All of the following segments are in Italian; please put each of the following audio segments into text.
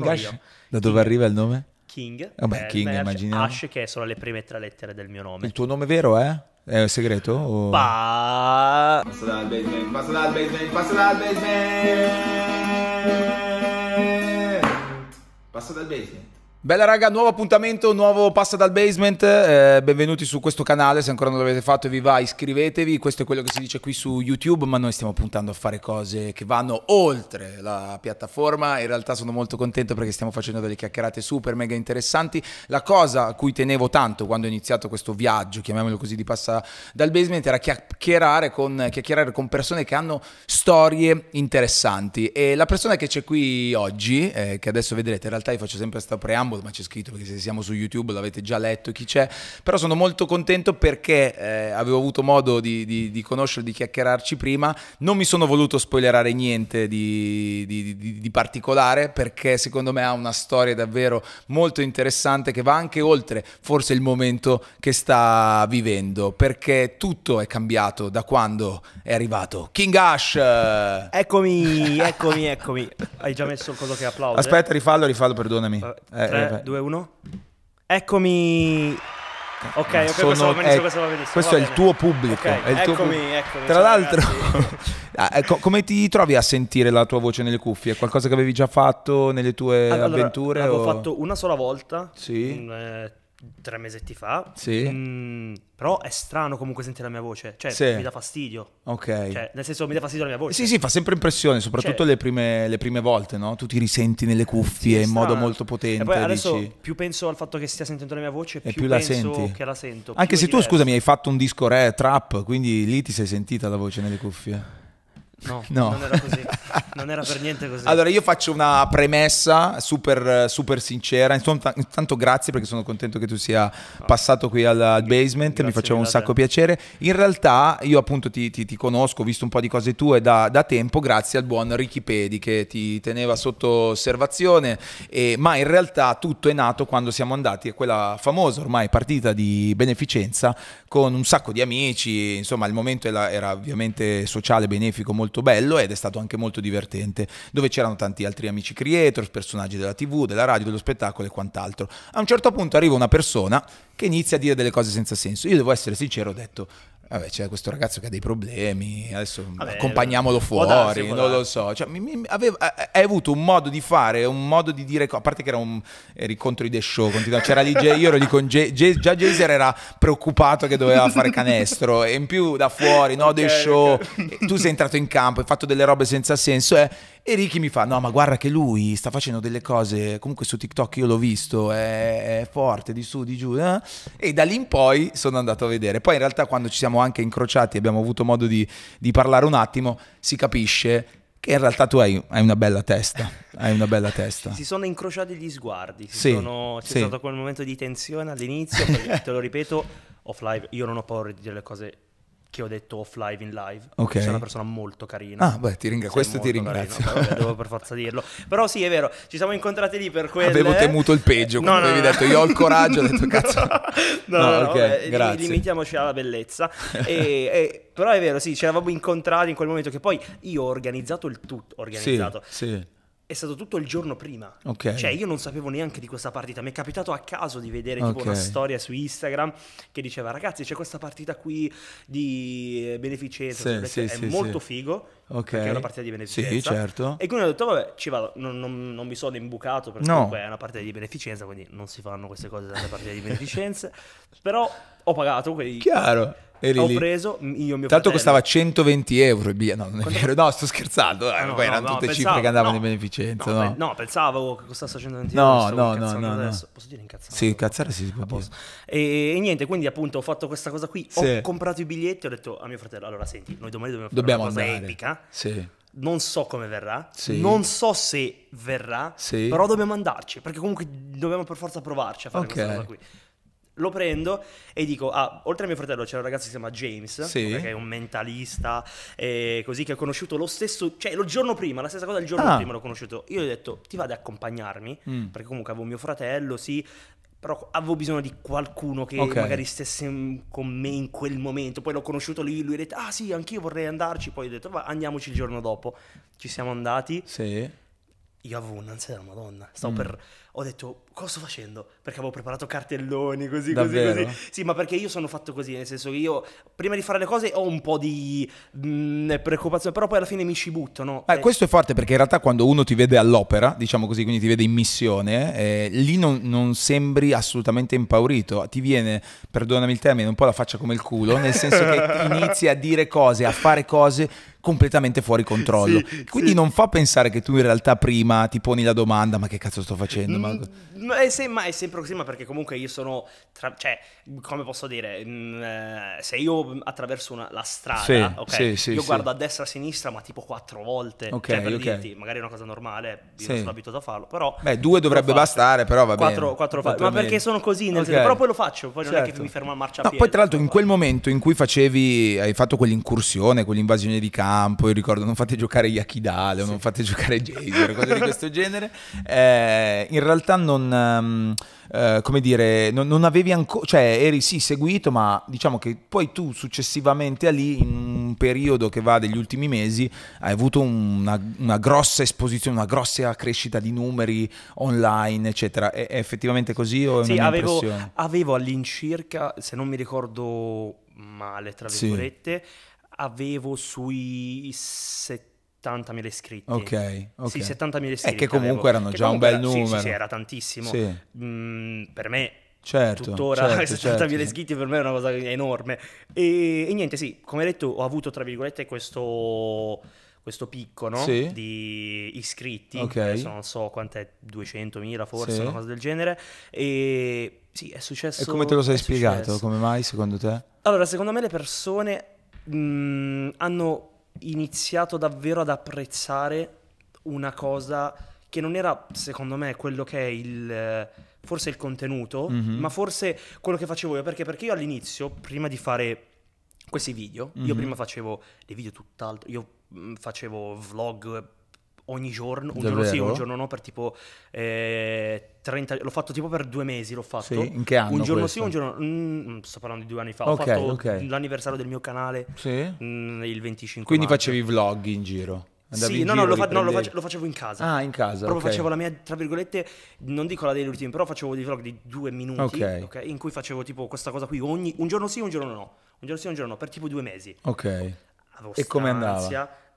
King Da dove arriva il nome? King. Vabbè, ah, eh, King, Merge, Ash, che sono le prime tre lettere del mio nome. Il tuo nome vero eh? è? È segreto? O... Pa... Passa dal basement, passa dal basement, passa dal basement! Passa dal basement. Bella raga, nuovo appuntamento, nuovo Passa dal Basement, eh, benvenuti su questo canale, se ancora non l'avete fatto e vi va iscrivetevi, questo è quello che si dice qui su YouTube, ma noi stiamo puntando a fare cose che vanno oltre la piattaforma, in realtà sono molto contento perché stiamo facendo delle chiacchierate super mega interessanti, la cosa a cui tenevo tanto quando ho iniziato questo viaggio, chiamiamolo così, di Passa dal Basement, era chiacchierare con, chiacchierare con persone che hanno storie interessanti e la persona che c'è qui oggi, eh, che adesso vedrete, in realtà io faccio sempre questa preambolo, Istanbul, ma c'è scritto perché se siamo su YouTube l'avete già letto chi c'è, però sono molto contento perché eh, avevo avuto modo di, di, di conoscerlo, di chiacchierarci prima, non mi sono voluto spoilerare niente di, di particolare perché secondo me ha una storia davvero molto interessante che va anche oltre forse il momento che sta vivendo, perché tutto è cambiato da quando è arrivato King Ash. Eccomi, eccomi, eccomi. Hai già messo il coso che applaude. Aspetta, rifallo, rifallo, perdonami. Uh, tre, 3, 2, 1. Eccomi. Ok, ok, sono, questo, va è, questo va benissimo. Questo va è bene. il tuo pubblico. Okay, il eccomi, tuo pubblico. eccomi. Tra l'altro, ah, ecco, come ti trovi a sentire la tua voce nelle cuffie? È qualcosa che avevi già fatto nelle tue allora, avventure? L'avevo o... fatto una sola volta. Sì. Mm, eh, tre mesetti fa. Sì. Mm, però è strano comunque sentire la mia voce. Cioè, sì. mi dà fastidio. Ok. Cioè, nel senso, mi dà fastidio la mia voce. Sì, sì, fa sempre impressione, soprattutto cioè, le, prime, le, prime, volte, no? Tu ti risenti nelle cuffie sì, in modo molto potente. E poi adesso, dici... più penso al fatto che stia sentendo la mia voce, più, più la senti. che la sento. Anche se tu, diverso. scusami, hai fatto un disco re, trap, quindi lì ti sei sentita la voce nelle cuffie. No, no, non era così. non era per niente così. Allora, io faccio una premessa super, super sincera. Intanto, grazie perché sono contento che tu sia passato qui al, al basement. Grazie mi faceva un sacco piacere. In realtà, io appunto ti, ti, ti, conosco, ho visto un po' di cose tue da, da tempo, grazie al buon Ricky Pedi che ti teneva sotto osservazione. E, ma in realtà tutto è nato quando siamo andati a quella famosa ormai partita di beneficenza con un sacco di amici. Insomma, il momento era, era ovviamente sociale, benefico, molto molto bello ed è stato anche molto divertente, dove c'erano tanti altri amici creators, personaggi della TV, della radio, dello spettacolo e quant'altro. A un certo punto arriva una persona che inizia a dire delle cose senza senso. Io devo essere sincero, ho detto vabbè, c'è questo ragazzo che ha dei problemi, adesso vabbè, accompagniamolo fuori, darsi, non lo so. Cioè, mi, mi, avevo, eh, eh, hai avuto un modo di fare, un modo di dire, a parte che era un eh, ricontro di The Show, continua, c'era lì, io ero lì con Jay, già Jaser era preoccupato che doveva fare canestro, e in più da fuori, no, okay, The Show, okay. tu sei entrato in campo, hai fatto delle robe senza senso, eh, e Ricky mi fa: No, ma guarda che lui sta facendo delle cose. Comunque su TikTok io l'ho visto, è, è forte di su, di giù. Eh? E da lì in poi sono andato a vedere. Poi in realtà, quando ci siamo anche incrociati, abbiamo avuto modo di, di parlare un attimo, si capisce che in realtà tu hai, hai, una bella testa, hai una bella testa. Si sono incrociati gli sguardi, sì, sono, c'è sì. stato quel momento di tensione all'inizio, te lo ripeto, offline, io non ho paura di dire le cose che ho detto off live in live. Ok. Sei una persona molto carina. Ah, beh, ti ringa- questo ti ringrazio. Carino, vabbè, devo per forza dirlo. Però sì, è vero, ci siamo incontrati lì per quello. Avevo temuto il peggio, no, quando no, avevi no. detto io ho il coraggio, ho detto cazzo. No, no, no, okay, vabbè, limitiamoci alla bellezza. e, e, però è vero, sì, ci eravamo incontrati in quel momento che poi io ho organizzato il tutto, organizzato. Sì, sì è stato tutto il giorno prima. Okay. Cioè, io non sapevo neanche di questa partita. Mi è capitato a caso di vedere okay. tipo una storia su Instagram che diceva: Ragazzi, c'è questa partita qui di beneficenza. Sì, cioè, sì, è sì, molto figo. Ok. Perché è una partita di beneficenza. Sì, certo. E quindi ho detto: Vabbè, ci vado. Non, non, non mi sono imbucato perché no. comunque è una partita di beneficenza. Quindi non si fanno queste cose dalle partite di beneficenza. Però ho pagato quei. Chiaro Eri ho lì. preso io mio Tanto costava 120 euro il biglietto. No, non è Quanto... vero, no, sto scherzando. Eh, no, poi no, erano tutte pensavo, cifre che andavano in beneficenza. No, no. pensavo che costasse 120 euro. No, no, no, adesso. Posso dire incazzato? Sì, incazzare si può. E, e niente, quindi appunto ho fatto questa cosa qui. Sì. Ho comprato i biglietti e ho detto a mio fratello, allora senti, noi domani dobbiamo, dobbiamo fare una cosa epica. Sì non so come verrà, sì. non so se verrà, sì. però dobbiamo andarci, perché comunque dobbiamo per forza provarci a fare okay. questa cosa qui lo prendo e dico, ah, oltre a mio fratello c'è un ragazzo che si chiama James, sì. che è un mentalista, eh, così che ho conosciuto lo stesso, cioè lo giorno prima, la stessa cosa il giorno ah. prima l'ho conosciuto. Io gli ho detto, ti vado ad accompagnarmi, mm. perché comunque avevo mio fratello, sì, però avevo bisogno di qualcuno che okay. magari stesse con me in quel momento. Poi l'ho conosciuto lì, lui ha detto, ah sì, anch'io vorrei andarci. Poi ho detto, va, andiamoci il giorno dopo. Ci siamo andati. Sì. Io avevo un'ansia della Madonna. Stavo mm. per ho detto cosa sto facendo? Perché avevo preparato cartelloni così, Davvero? così, così. Sì, ma perché io sono fatto così, nel senso che io prima di fare le cose ho un po' di mh, mm, preoccupazione, però poi alla fine mi ci butto, no? Beh, eh. questo è forte perché in realtà quando uno ti vede all'opera, diciamo così, quindi ti vede in missione, eh, lì non, non, sembri assolutamente impaurito, ti viene, perdonami il termine, un po' la faccia come il culo, nel senso che inizi a dire cose, a fare cose completamente fuori controllo. Sì, quindi sì. non fa pensare che tu in realtà prima ti poni la domanda ma che cazzo sto facendo? Mm, ma, È, sem- è sempre così, ma perché comunque io sono, tra- cioè, come posso dire, mh, mm, eh, se io attraverso una, la strada, sì, okay, sì, sì, io guardo a destra e a sinistra, ma tipo quattro volte, okay, cioè, per okay. dirti, magari è una cosa normale, io non sono abituato a farlo, però... Beh, due dovrebbe bastare, però va quattro, bene. Quattro, volte, ma meno. perché sono così, nel senso, però poi lo faccio, poi certo. non è che certo. mi fermo a marcia. No, poi tra l'altro in quel momento in cui facevi, hai fatto quell'incursione, quell'invasione di campo, io ricordo, non fate giocare Yakidale, sì. non fate giocare Jaser, cose di questo genere, eh, in realtà realtà non, ehm, eh, come dire, non, non avevi ancora, cioè eri sì seguito, ma diciamo che poi tu successivamente a lì, in un periodo che va degli ultimi mesi, hai avuto una, una grossa esposizione, una grossa crescita di numeri online, eccetera. È, è effettivamente così o è sì, avevo, avevo, all'incirca, se non mi ricordo male, tra virgolette, sì. avevo sui 70 70.000 iscritti. Ok, ok. Sì, 70.000 iscritti. E che comunque avevo. erano che già comunque un bel era, numero. Sì, sì, era tantissimo. Sì. Mm, per me certo, tuttora certo, 70.000 certo. iscritti per me è una cosa enorme. E, e, niente, sì, come detto ho avuto tra virgolette questo, questo picco no? sì. di iscritti, Ok. adesso non so quant'è, 200.000 forse, sì. una cosa del genere. E sì, è successo... E come te lo sei spiegato? Successo. Come mai secondo te? Allora, secondo me le persone mh, mm, hanno iniziato davvero ad apprezzare una cosa che non era, secondo me, quello che è il forse il contenuto, mm-hmm. ma forse quello che facevo io, perché, perché io all'inizio, prima di fare questi video, mm-hmm. io mhm. prima facevo dei video tutt'altro, io mm, facevo vlog ogni giorno, un Davvero? giorno sì, un giorno no, per tipo eh, 30, l'ho fatto tipo per due mesi, l'ho fatto. Sì, in che anno? Un giorno questo? sì, un giorno... Mm, mm, sto parlando di due anni fa, okay, fatto okay. l'anniversario del mio canale sì? mm, il 25 Quindi marzo. facevi vlog in giro? Andavi sì, no, giro, no, lo, fa- no lo, face- lo, facevo in casa. Ah, in casa. Proprio okay. facevo la mia, tra virgolette, non dico la daily routine, però facevo dei vlog di due minuti, okay. Okay, in cui facevo tipo questa cosa qui, ogni, un giorno sì, un giorno no, un giorno sì, un giorno no, per tipo due mesi. Ok. Avevo e come andava?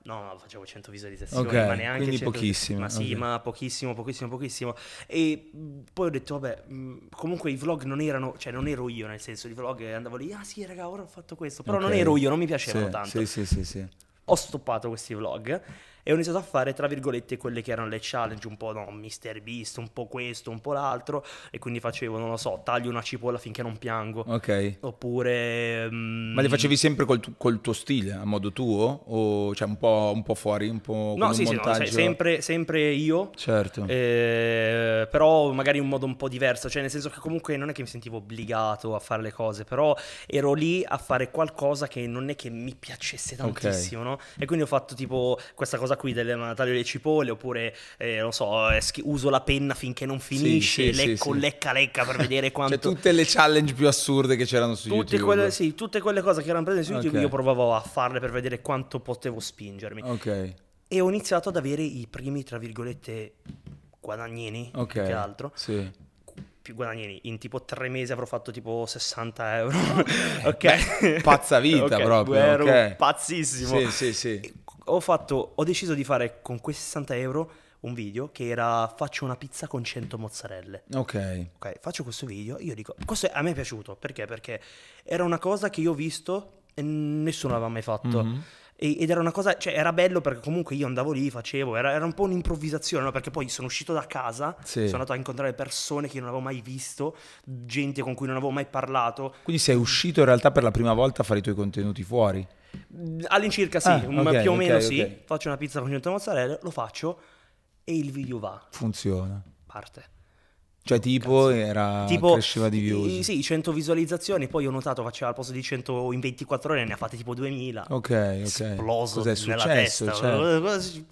No, facevo 100 visualizzazioni, okay, ma neanche quindi 100, pochissimo. Ma sì, okay. ma pochissimo, pochissimo, pochissimo. E poi ho detto, vabbè, comunque i vlog non erano, cioè non ero io nel senso, i vlog andavo lì, ah sì raga, ora ho fatto questo, però okay. non ero io, non mi piacevano sì, tanto. Sì, sì, sì, sì. Ho stoppato questi vlog e ho iniziato a fare, tra virgolette, quelle che erano le challenge, un po' no, Mr. Beast, un po' questo, un po' l'altro, e quindi facevo, non lo so, taglio una cipolla finché non piango. Ok. Oppure... Um... Ma le facevi sempre col, tu, col, tuo stile, a modo tuo? O cioè un po', un po fuori, un po'... No, sì, sì, montaggio... no, sempre, sempre, io. Certo. Eh, però magari in un modo un po' diverso, cioè nel senso che comunque non è che mi sentivo obbligato a fare le cose, però ero lì a fare qualcosa che non è che mi piacesse tantissimo, okay. no? E quindi ho fatto tipo questa cosa qui del taglio le cipolle oppure, eh, non so, eh, schi- uso la penna finché non finisce, sì, sì, lecco, sì, lecca, lecca per vedere cioè, quanto... Cioè tutte le challenge più assurde che c'erano su tutte YouTube. Quelle, sì, tutte quelle cose che erano prese su YouTube okay. io provavo a farle per vedere quanto potevo spingermi. Ok. E ho iniziato ad avere i primi, tra virgolette, guadagnini, okay. più che altro. Sì più guadagni in tipo tre mesi avrò fatto tipo 60 euro. Eh, ok. Beh, pazza vita okay, proprio. Ero okay. pazzissimo. Sì, sì, sì. Ho, fatto, ho deciso di fare con questi 60 euro un video che era faccio una pizza con 100 mozzarelle. Ok. Ok, faccio questo video, io dico, questo è, a me è piaciuto, perché? Perché era una cosa che io ho visto e nessuno l'aveva mai fatto. Mm-hmm ed era una cosa, cioè era bello perché comunque io andavo lì, facevo, era, era un po' un'improvvisazione, no? perché poi sono uscito da casa, sì. sono andato a incontrare persone che non avevo mai visto, gente con cui non avevo mai parlato. Quindi sei uscito in realtà per la prima volta a fare i tuoi contenuti fuori? Mm, all'incirca sì, ah, mm, okay, più o meno okay, sì, okay. faccio una pizza con 100 mozzarella, lo faccio e il video va. Funziona. Parte. Cioè, tipo, era, tipo, cresceva di views. Sì, 100 visualizzazioni. Poi ho notato faceva al posto di 100 in 24 ore, ne ha fatte tipo 2000. Ok, ok. Esploso Cos'è successo? Cioè...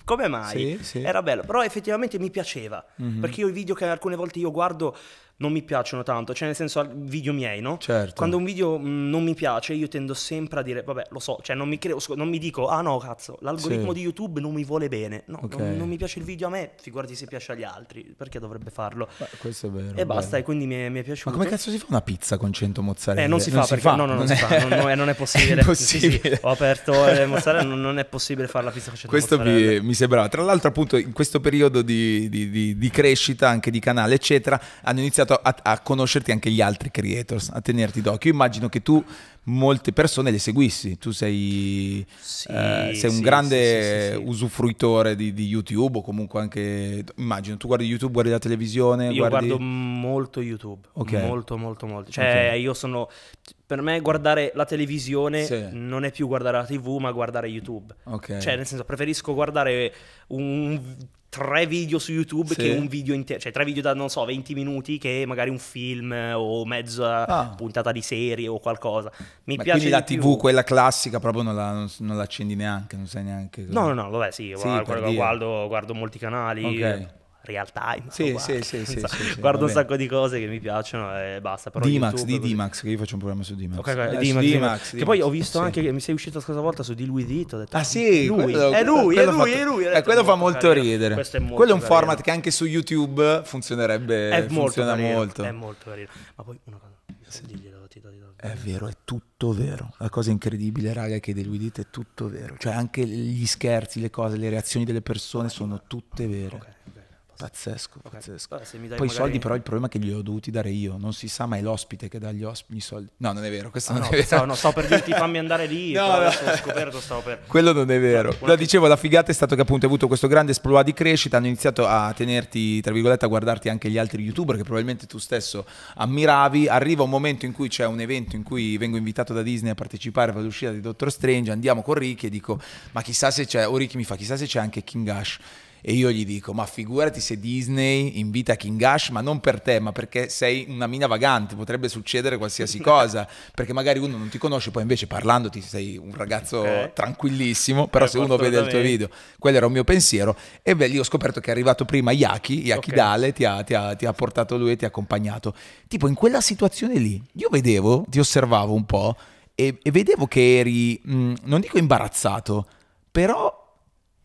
Come mai? Sì, sì. Era bello. Però effettivamente mi piaceva. Mm-hmm. Perché io i video che alcune volte io guardo non mi piacciono tanto, cioè nel senso video miei, no? Certo. Quando un video mm, non mi piace io tendo sempre a dire, vabbè lo so, cioè non mi, creo, non mi dico, ah no cazzo, l'algoritmo sì. di YouTube non mi vuole bene, no, okay. non, non, mi piace il video a me, figurati se piace agli altri, perché dovrebbe farlo? Beh, questo è vero. E beh. basta, e quindi mi è, mi è, piaciuto. Ma come cazzo si fa una pizza con 100 mozzarella? Eh, non si non fa, si perché fa. no, no, non, si fa, non, non è possibile. È Sì, sì. Ho aperto le mozzarella, non, è possibile fare la pizza con 100 questo mozzarella. Questo mi sembrava, tra l'altro appunto in questo periodo di, di, di, di crescita anche di canale eccetera, hanno iniziato iniziato a, a, conoscerti anche gli altri creators, a tenerti d'occhio. Io immagino che tu molte persone le seguissi, tu sei, sì, eh, sei un sì, grande sì, usufruitore di, di, YouTube o comunque anche, immagino, tu guardi YouTube, guardi la televisione? Io guardi... guardo molto YouTube, okay. molto molto molto. Cioè okay. io sono, per me guardare la televisione sì. non è più guardare la tv ma guardare YouTube. Okay. Cioè nel senso preferisco guardare un tre video su YouTube sì. che un video intero, cioè tre video da non so 20 minuti che magari un film o mezza ah. puntata di serie o qualcosa. Mi Ma piace quindi la TV, più. quella classica, proprio non la, non, non accendi neanche, non sai neanche. Cosa. No, no, no, vabbè, sì, sì guardo, guardo, guardo, molti canali. Okay real time. Sì, guarda. sì, sì, sì, sì, Guardo un sacco di cose che mi piacciono e basta. Però D-Max, di D-Max, che io faccio un programma su D-Max. Ok, eh, D-Max, D-Max, Che poi ho visto anche che mi sei uscito la scorsa volta su di lui Vito. Ho detto, ah sì, lui, è lui, è lui, è lui. Quello fa molto ridere. Quello è un format che anche su YouTube funzionerebbe, è funziona molto. È molto carino. Ma poi una cosa, diglielo, È vero, è tutto vero. La cosa incredibile, raga, è che di lui è tutto vero. Cioè anche gli scherzi, le cose, le reazioni delle persone sono tutte vere. Ok. Pazzesco, okay. pazzesco. Allora, Poi magari... i soldi però il problema è che li ho dovuti dare io, non si sa mai l'ospite che dà gli ospiti i soldi. No, non è vero, questo ah, non no, è vero. Stavo, no, stavo per dirti fammi andare lì, no, no. scoperto, stavo per... Quello non è vero. Però no, dicevo, la figata è stata che appunto hai avuto questo grande esploit di crescita, hanno iniziato a tenerti, tra virgolette, a guardarti anche gli altri youtuber che probabilmente tu stesso ammiravi. Arriva un momento in cui c'è un evento in cui vengo invitato da Disney a partecipare per l'uscita di Doctor Strange, andiamo con Ricky e dico, ma chissà se c'è, o Ricky mi fa, chissà se c'è anche King Ash. E io gli dico, ma figurati se Disney invita King Ash, ma non per te, ma perché sei una mina vagante, potrebbe succedere qualsiasi cosa, perché magari uno non ti conosce, poi invece parlandoti sei un ragazzo okay. tranquillissimo, però eh, se uno vede il tuo video, quello era un mio pensiero, e beh, lì ho scoperto che è arrivato prima Yaki, Yaki okay. Dale, ti ha, ti, ha, ti ha portato lui e ti ha accompagnato. Tipo in quella situazione lì, io vedevo, ti osservavo un po', e, e, vedevo che eri, mh, mm, non dico imbarazzato, però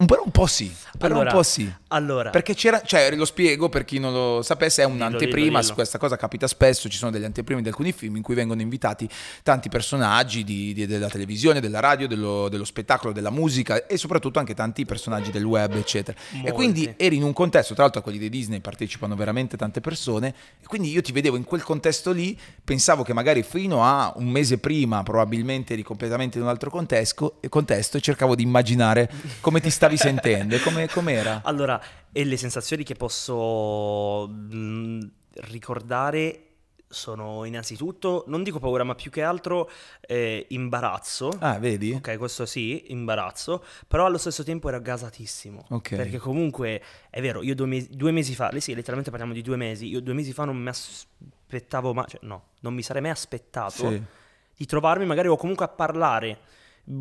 però un po' sì, però allora, un po' sì. Allora. Perché c'era, cioè lo spiego per chi non lo sapesse, è un'anteprima, questa cosa capita spesso, ci sono degli anteprimi di alcuni film in cui vengono invitati tanti personaggi di, di, della televisione, della radio, dello, dello, spettacolo, della musica e soprattutto anche tanti personaggi del web, eccetera. Molti. E quindi eri in un contesto, tra l'altro a quelli di Disney partecipano veramente tante persone, e quindi io ti vedevo in quel contesto lì, pensavo che magari fino a un mese prima probabilmente eri completamente in un altro contesto, contesto e cercavo di immaginare come ti stavi stavi sentendo? Come, com'era? Allora, e le sensazioni che posso mh, mhmm, ricordare sono innanzitutto, non dico paura, ma più che altro eh, imbarazzo. Ah, vedi? Ok, questo sì, imbarazzo, però allo stesso tempo era gasatissimo. Ok. Perché comunque, è vero, io due mesi, due mesi fa, eh sì, letteralmente parliamo di due mesi, io due mesi fa non mi aspettavo mai, cioè no, non mi sarei mai aspettato sì. di trovarmi magari o comunque a parlare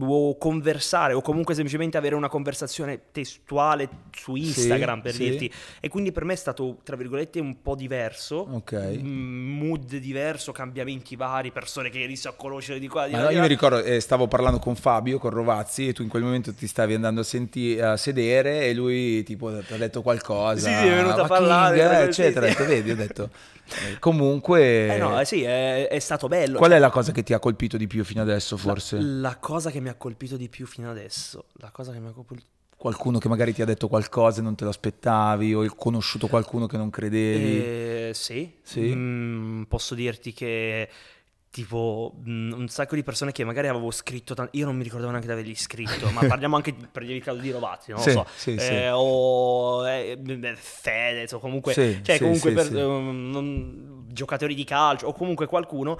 o conversare o comunque semplicemente avere una conversazione testuale su Instagram sì, per sì. dirti e quindi per me è stato tra virgolette un po' diverso okay. Mm, mood diverso cambiamenti vari persone che riesco a conoscere di qua di là, no, io mi ricordo eh, stavo parlando con Fabio con Rovazzi e tu in quel momento ti stavi andando a, senti- a sedere e lui tipo ti ha detto qualcosa sì, sì è venuto a parlare King, eccetera sì, sì. Detto, vedi ho detto Eh, comunque... Eh no, eh, sì, è, è, stato bello. Qual è cioè la cosa che ti ha colpito di più fino adesso, forse? La, la, cosa che mi ha colpito di più fino adesso, la cosa che mi ha colpito... Qualcuno che magari ti ha detto qualcosa e non te lo aspettavi o hai conosciuto qualcuno che non credevi? Eh, sì, sì. Mm, posso dirti che tipo mh, un sacco di persone che magari avevo scritto, t- io non mi ricordavo neanche di avergli scritto, ma parliamo anche di, per il caso di Rovati, non sì, lo so, sì, eh, sì. o eh, Fedez o comunque, cioè, comunque per, um, non, giocatori di calcio o comunque qualcuno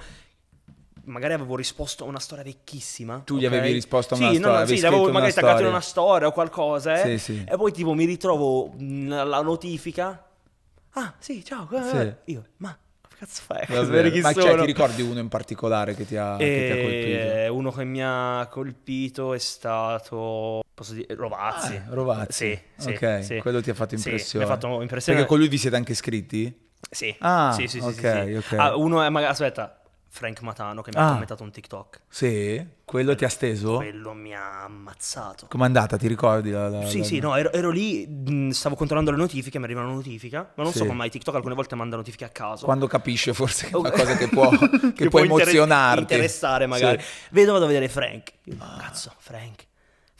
magari avevo risposto a una storia vecchissima. Tu gli avevi risposto a una sì, storia? No, sì, l'avevo magari storia. attaccato in una storia o qualcosa. Eh? Sì, sì. E poi tipo mi ritrovo la notifica. Ah, sì, ciao. Sì. Io, ma cazzo fai? ma sono? Cioè, ti ricordi uno in particolare che ti ha, e... che ti ha eh, colpito? Uno che mi ha colpito è stato posso dire, Rovazzi. Ah, Rovazzi. Sì, sì, okay. sì, quello ti ha fatto impressione. Sì, mi ha fatto impressione. Perché con lui vi siete anche iscritti? Sì. Ah, sì, sì, okay, sì, sì. Okay. Ah, uno è, magari, aspetta, Frank Matano che mi ah. ha commentato un TikTok. Sì, quello ti ha steso? Quello mi ha ammazzato. Com'è andata, ti ricordi? La, la, sì, la... sì, no, ero, ero, lì, mm, stavo controllando le notifiche, mi arriva una notifica, ma non sì. so come mai TikTok alcune volte manda notifiche a caso. Quando capisce forse che è una cosa che può, che che può, può emozionarti. Inter- interessare magari. Sì. Vedo, vado a vedere Frank. Ah. Cazzo, Frank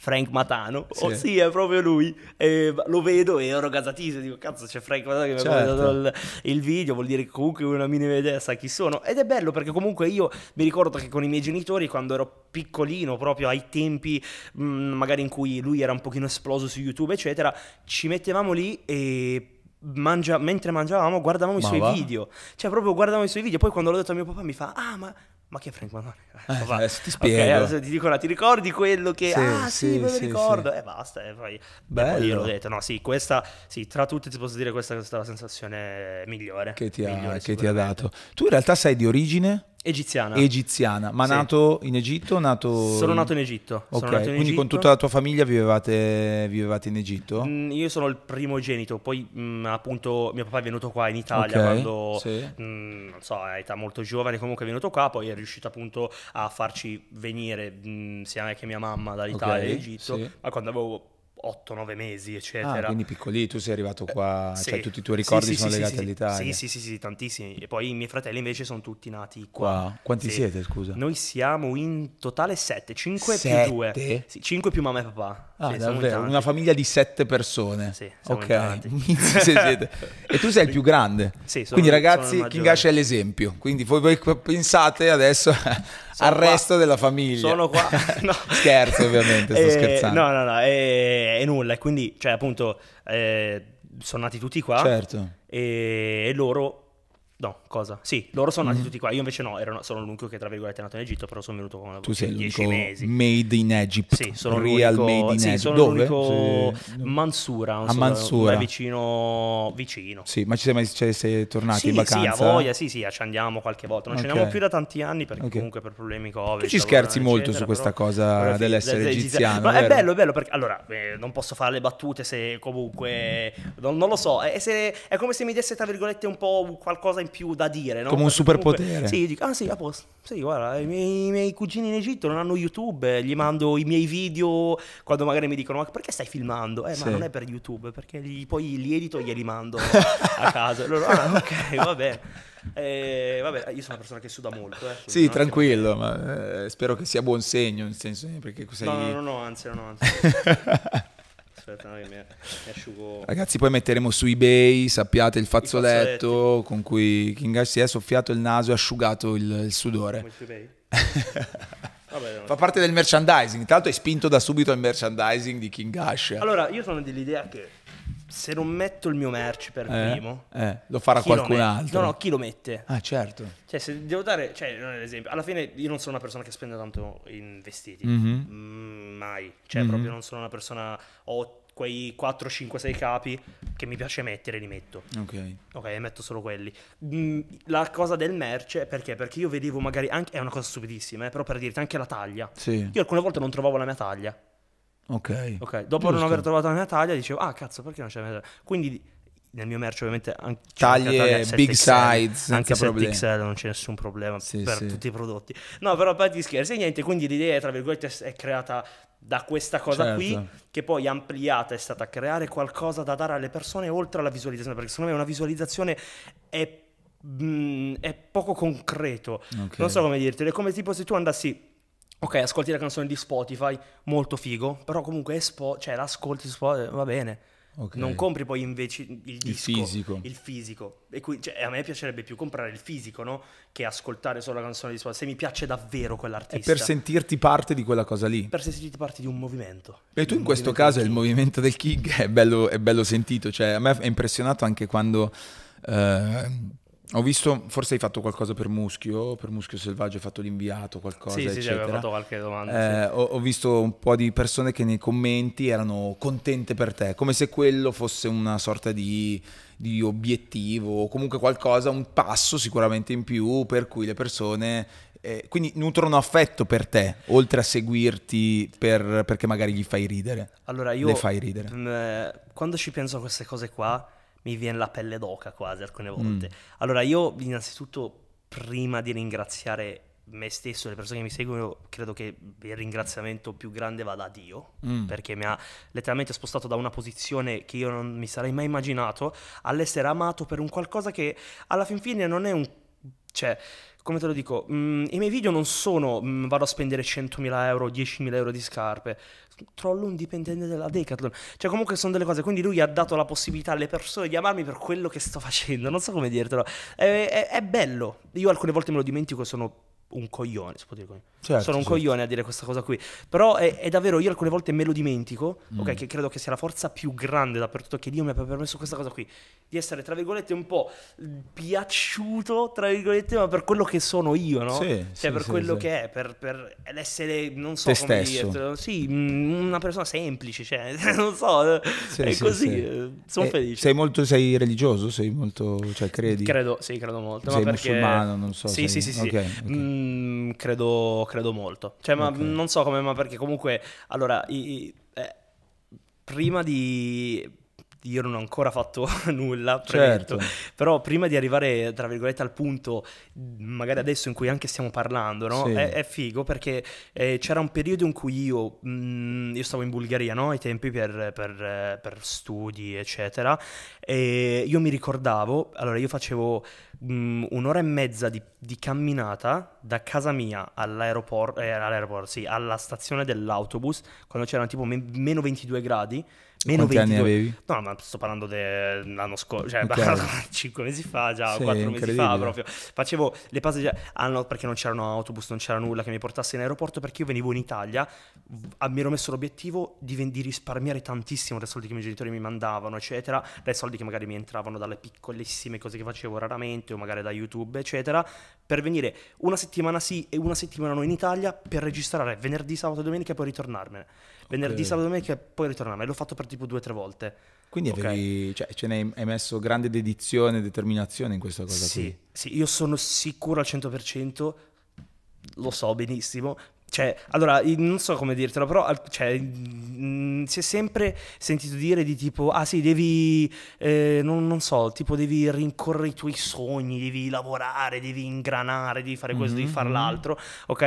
Frank Matano, oh, sì. oh sì, è proprio lui, e lo vedo e ero gasatissimo, dico cazzo c'è Frank Matano che mi certo. ha mandato il, il, video, vuol dire che comunque una minima idea sa chi sono ed è bello perché comunque io mi ricordo che con i miei genitori quando ero piccolino, proprio ai tempi mh, mhmm, magari in cui lui era un pochino esploso su YouTube eccetera, ci mettevamo lì e Mangia, mentre mangiavamo guardavamo ma i suoi va. video. Cioè, proprio guardavamo i suoi video. Poi quando l'ho detto a mio papà mi fa: Ah, ma ma che Frank Manone? Eh, eh adesso eh, ti spiego. Okay, adesso ti dico, no, ti ricordi quello che... Sì, ah sì, sì me lo sì, ricordo. E basta. E poi, Bello. poi io l'ho detto, no sì, questa, sì, tra tutte ti posso dire questa è stata la sensazione migliore. Che ti ha, migliore, che ti ha dato. Tu in realtà sei di origine? Egiziana. Egiziana, ma sì. nato in Egitto? Nato... Sono nato in Egitto. Okay. Nato in Quindi Egitto. con tutta la tua famiglia vivevate, vivevate in Egitto? Mm, io sono il primogenito, poi mh, mm, appunto mio papà è venuto qua in Italia okay. quando, sì. mh, mm, non so, a età molto giovane comunque è venuto qua, poi è riuscito appunto a farci venire mh, mm, sia che mia mamma dall'Italia okay. all'Egitto, sì. ma quando avevo 8-9 mesi, ah, eccetera. Ah, quindi piccoli, tu sei arrivato qua, eh, cioè sì. tutti i tuoi ricordi sì, sì, sono legati all'Italia. Sì, sì, sì, sì, tantissimi. E poi i miei fratelli invece sono tutti nati qua. Wow. Quanti siete, scusa? Noi siamo in totale 7, 5 sette? più 2. 5 più mamma e papà. Ah, davvero, una famiglia di 7 persone. Sì, ok. e tu sei il più grande. Sì, sono, Quindi ragazzi, Kingash è l'esempio. Quindi voi, voi pensate adesso al resto della famiglia. Sono qua. No. Scherzo ovviamente, sto e, eh, scherzando. No, no, no, è, nulla. E quindi, cioè appunto, eh, sono nati tutti qua. Certo. E, e loro No, cosa? Sì, loro sono nati mm. tutti qua. Io invece no, erano, sono l'unico che, tra virgolette, è nato in Egitto, però sono venuto con tu sei 10 mesi. Made in Egypt. Sì, sono Real l'unico, made in sì, Egypt. Sono Dove? l'unico sì. Mansura, a so, Mansura. vicino vicino. Sì, ma ci sei, mai, cioè, sei tornati sì, in vacanza? Sì, a voglia, sì, sì, ci andiamo qualche volta. Non okay. ci andiamo più da tanti anni perché okay. comunque per problemi Covid. Tu ci scherzi molto eccetera, su questa cosa dell'essere egiziano. Ma è bello, è bello perché allora eh, non posso fare le battute se comunque non, non lo so, è, se, è come se mi desse tra virgolette un po' qualcosa in più da dire. No? Come un superpotere. Sì, dico, ah sì, a posto. Sì, guarda, i miei, i miei, cugini in Egitto non hanno YouTube, eh, gli mando i miei video quando magari mi dicono, ma perché stai filmando? Eh, ma sì. non è per YouTube, perché li, poi li edito e glieli mando a casa. Allora, ah, ok, va bene. Eh, vabbè, io sono una persona che suda molto. Eh, sì, tranquillo, ma eh, spero che sia buon segno, nel senso eh, perché sei... No, no, no, anzi, no, no anzi. aspetta, mi, mi asciugo. Ragazzi, poi metteremo su eBay, sappiate, il fazzoletto con cui King Ash si è soffiato il naso e asciugato il, il sudore. Vabbè, Fa parte del merchandising, tra l'altro hai spinto da subito al merchandising di King Ash. Allora, io sono dell'idea che se non metto il mio merch per eh, primo, eh, lo farà qualcun lo altro. No, no, chi lo mette? Ah, certo. Cioè, se devo dare, cioè, non è l'esempio. Alla fine, io non sono una persona che spende tanto in vestiti, mm-hmm. mai. Cioè, mm-hmm. proprio non sono una persona. Ho quei 4, 5, 6 capi che mi piace mettere li metto. Ok. Ok, metto solo quelli. Mm, la cosa del merce, perché? Perché io vedevo magari, anche, è una cosa stupidissima, eh, però per dirti anche la taglia. Sì. Io alcune volte non trovavo la mia taglia. Ok. Ok, dopo Giusto. non aver trovato la mia taglia dicevo, ah cazzo, perché non c'è la mia taglia? Quindi nel mio merce ovviamente anche taglie anche big size anche se pixel non c'è nessun problema sì, per sì. tutti i prodotti no però a parte gli scherzi niente quindi l'idea tra virgolette è creata da questa cosa certo. qui che poi ampliata è stata creare qualcosa da dare alle persone oltre alla visualizzazione perché secondo me una visualizzazione è, mh, mm, è poco concreto okay. non so come dirti è come tipo se tu andassi ok ascolti la canzone di Spotify molto figo però comunque è spo- cioè l'ascolti su Spotify eh, va bene Okay. Non compri poi invece il disco, il fisico. Il fisico. E qui, cioè, a me piacerebbe più comprare il fisico no? che ascoltare solo la canzone di Spotify. Se mi piace davvero quell'artista. È per sentirti parte di quella cosa lì. Per sentirti parte di un movimento. E tu in questo caso il movimento del King è bello, è bello sentito. Cioè, a me è impressionato anche quando... Eh, ho visto, forse hai fatto qualcosa per Muschio, per Muschio Selvaggio hai fatto l'inviato, qualcosa. Sì, eccetera. sì, avevo fatto qualche domanda. Eh, sì. ho, ho, visto un po' di persone che nei commenti erano contente per te, come se quello fosse una sorta di, di obiettivo o comunque qualcosa, un passo sicuramente in più per cui le persone eh, quindi nutrono affetto per te, oltre a seguirti per, perché magari gli fai ridere. Allora io... Le fai ridere. Mh, mm, eh, quando ci penso a queste cose qua mi viene la pelle d'oca quasi alcune mm. volte. Mm. Allora io innanzitutto prima di ringraziare me stesso e le persone che mi seguono, credo che il ringraziamento più grande vada a Dio, mm. perché mi ha letteralmente spostato da una posizione che io non mi sarei mai immaginato all'essere amato per un qualcosa che alla fin fine non è un cioè, come te lo dico, mh, mm, i miei video non sono mh, mm, vado a spendere 100.000 euro, 10.000 euro di scarpe, trollo un dipendente della Decathlon, cioè comunque sono delle cose, quindi lui ha dato la possibilità alle persone di amarmi per quello che sto facendo, non so come dirtelo, è, è, è bello, io alcune volte me lo dimentico, e sono un coglione, si può dire coglione. Certo, sono un certo. coglione a dire questa cosa qui. Però è, è, davvero, io alcune volte me lo dimentico, mm. ok, che credo che sia la forza più grande dappertutto, che Dio mi abbia permesso questa cosa qui, di essere, tra virgolette, un po' piaciuto, tra virgolette, ma per quello che sono io, no? Sì, cioè, sì, per sì, quello sì. che è, per, per essere, non so Te come dire, sì, mm, una persona semplice, cioè, non so, è così, eh, sono e eh, felice. Sei molto, sei religioso, sei molto, cioè credi? Credo, sì, credo molto. Sei ma perché... musulmano, non so. Sì, sei... sì, sì, okay, Okay. Mm, Mm, credo, credo, molto. Cioè, ma okay. non so come, ma perché comunque, allora, i, i, eh, prima di io non ho ancora fatto nulla, certo. però prima di arrivare, tra virgolette, al punto, magari adesso in cui anche stiamo parlando, no? sì. è, è, figo perché eh, c'era un periodo in cui io, mh, mm, io stavo in Bulgaria, no? ai tempi per, per, per, studi, eccetera, e io mi ricordavo, allora io facevo mh, mm, un'ora e mezza di, di, camminata da casa mia all'aeroporto, eh, all'aeroporto, sì, alla stazione dell'autobus, quando c'erano tipo me- meno 22 gradi, Meno Quanti 22. anni avevi? No, ma sto parlando dell'anno scorso, cioè okay. 5 mesi fa, già sì, 4 mesi fa proprio. Facevo le passeggiate, ah, già, perché non c'erano autobus, non c'era nulla che mi portasse in aeroporto, perché io venivo in Italia, mi ero messo l'obiettivo di, di risparmiare tantissimo dai soldi che i miei genitori mi mandavano, eccetera, dai soldi che magari mi entravano dalle piccolissime cose che facevo raramente o magari da YouTube, eccetera, per venire una settimana sì e una settimana no in Italia per registrare venerdì, sabato e domenica e poi ritornarmene venerdì, okay. sabato, domenica e poi ritornare. E l'ho fatto per tipo due o tre volte. Quindi okay. cioè, ce ne hai messo grande dedizione e determinazione in questa cosa sì, qui. Sì, io sono sicuro al 100%, lo so benissimo, cioè, allora, non so come dirtelo, però cioè, mh, mm, si è sempre sentito dire di tipo, ah sì, devi, eh, non, non, so, tipo devi rincorrere i tuoi sogni, devi lavorare, devi ingranare, devi fare questo, mm-hmm. devi mhm, fare mhm. l'altro, ok?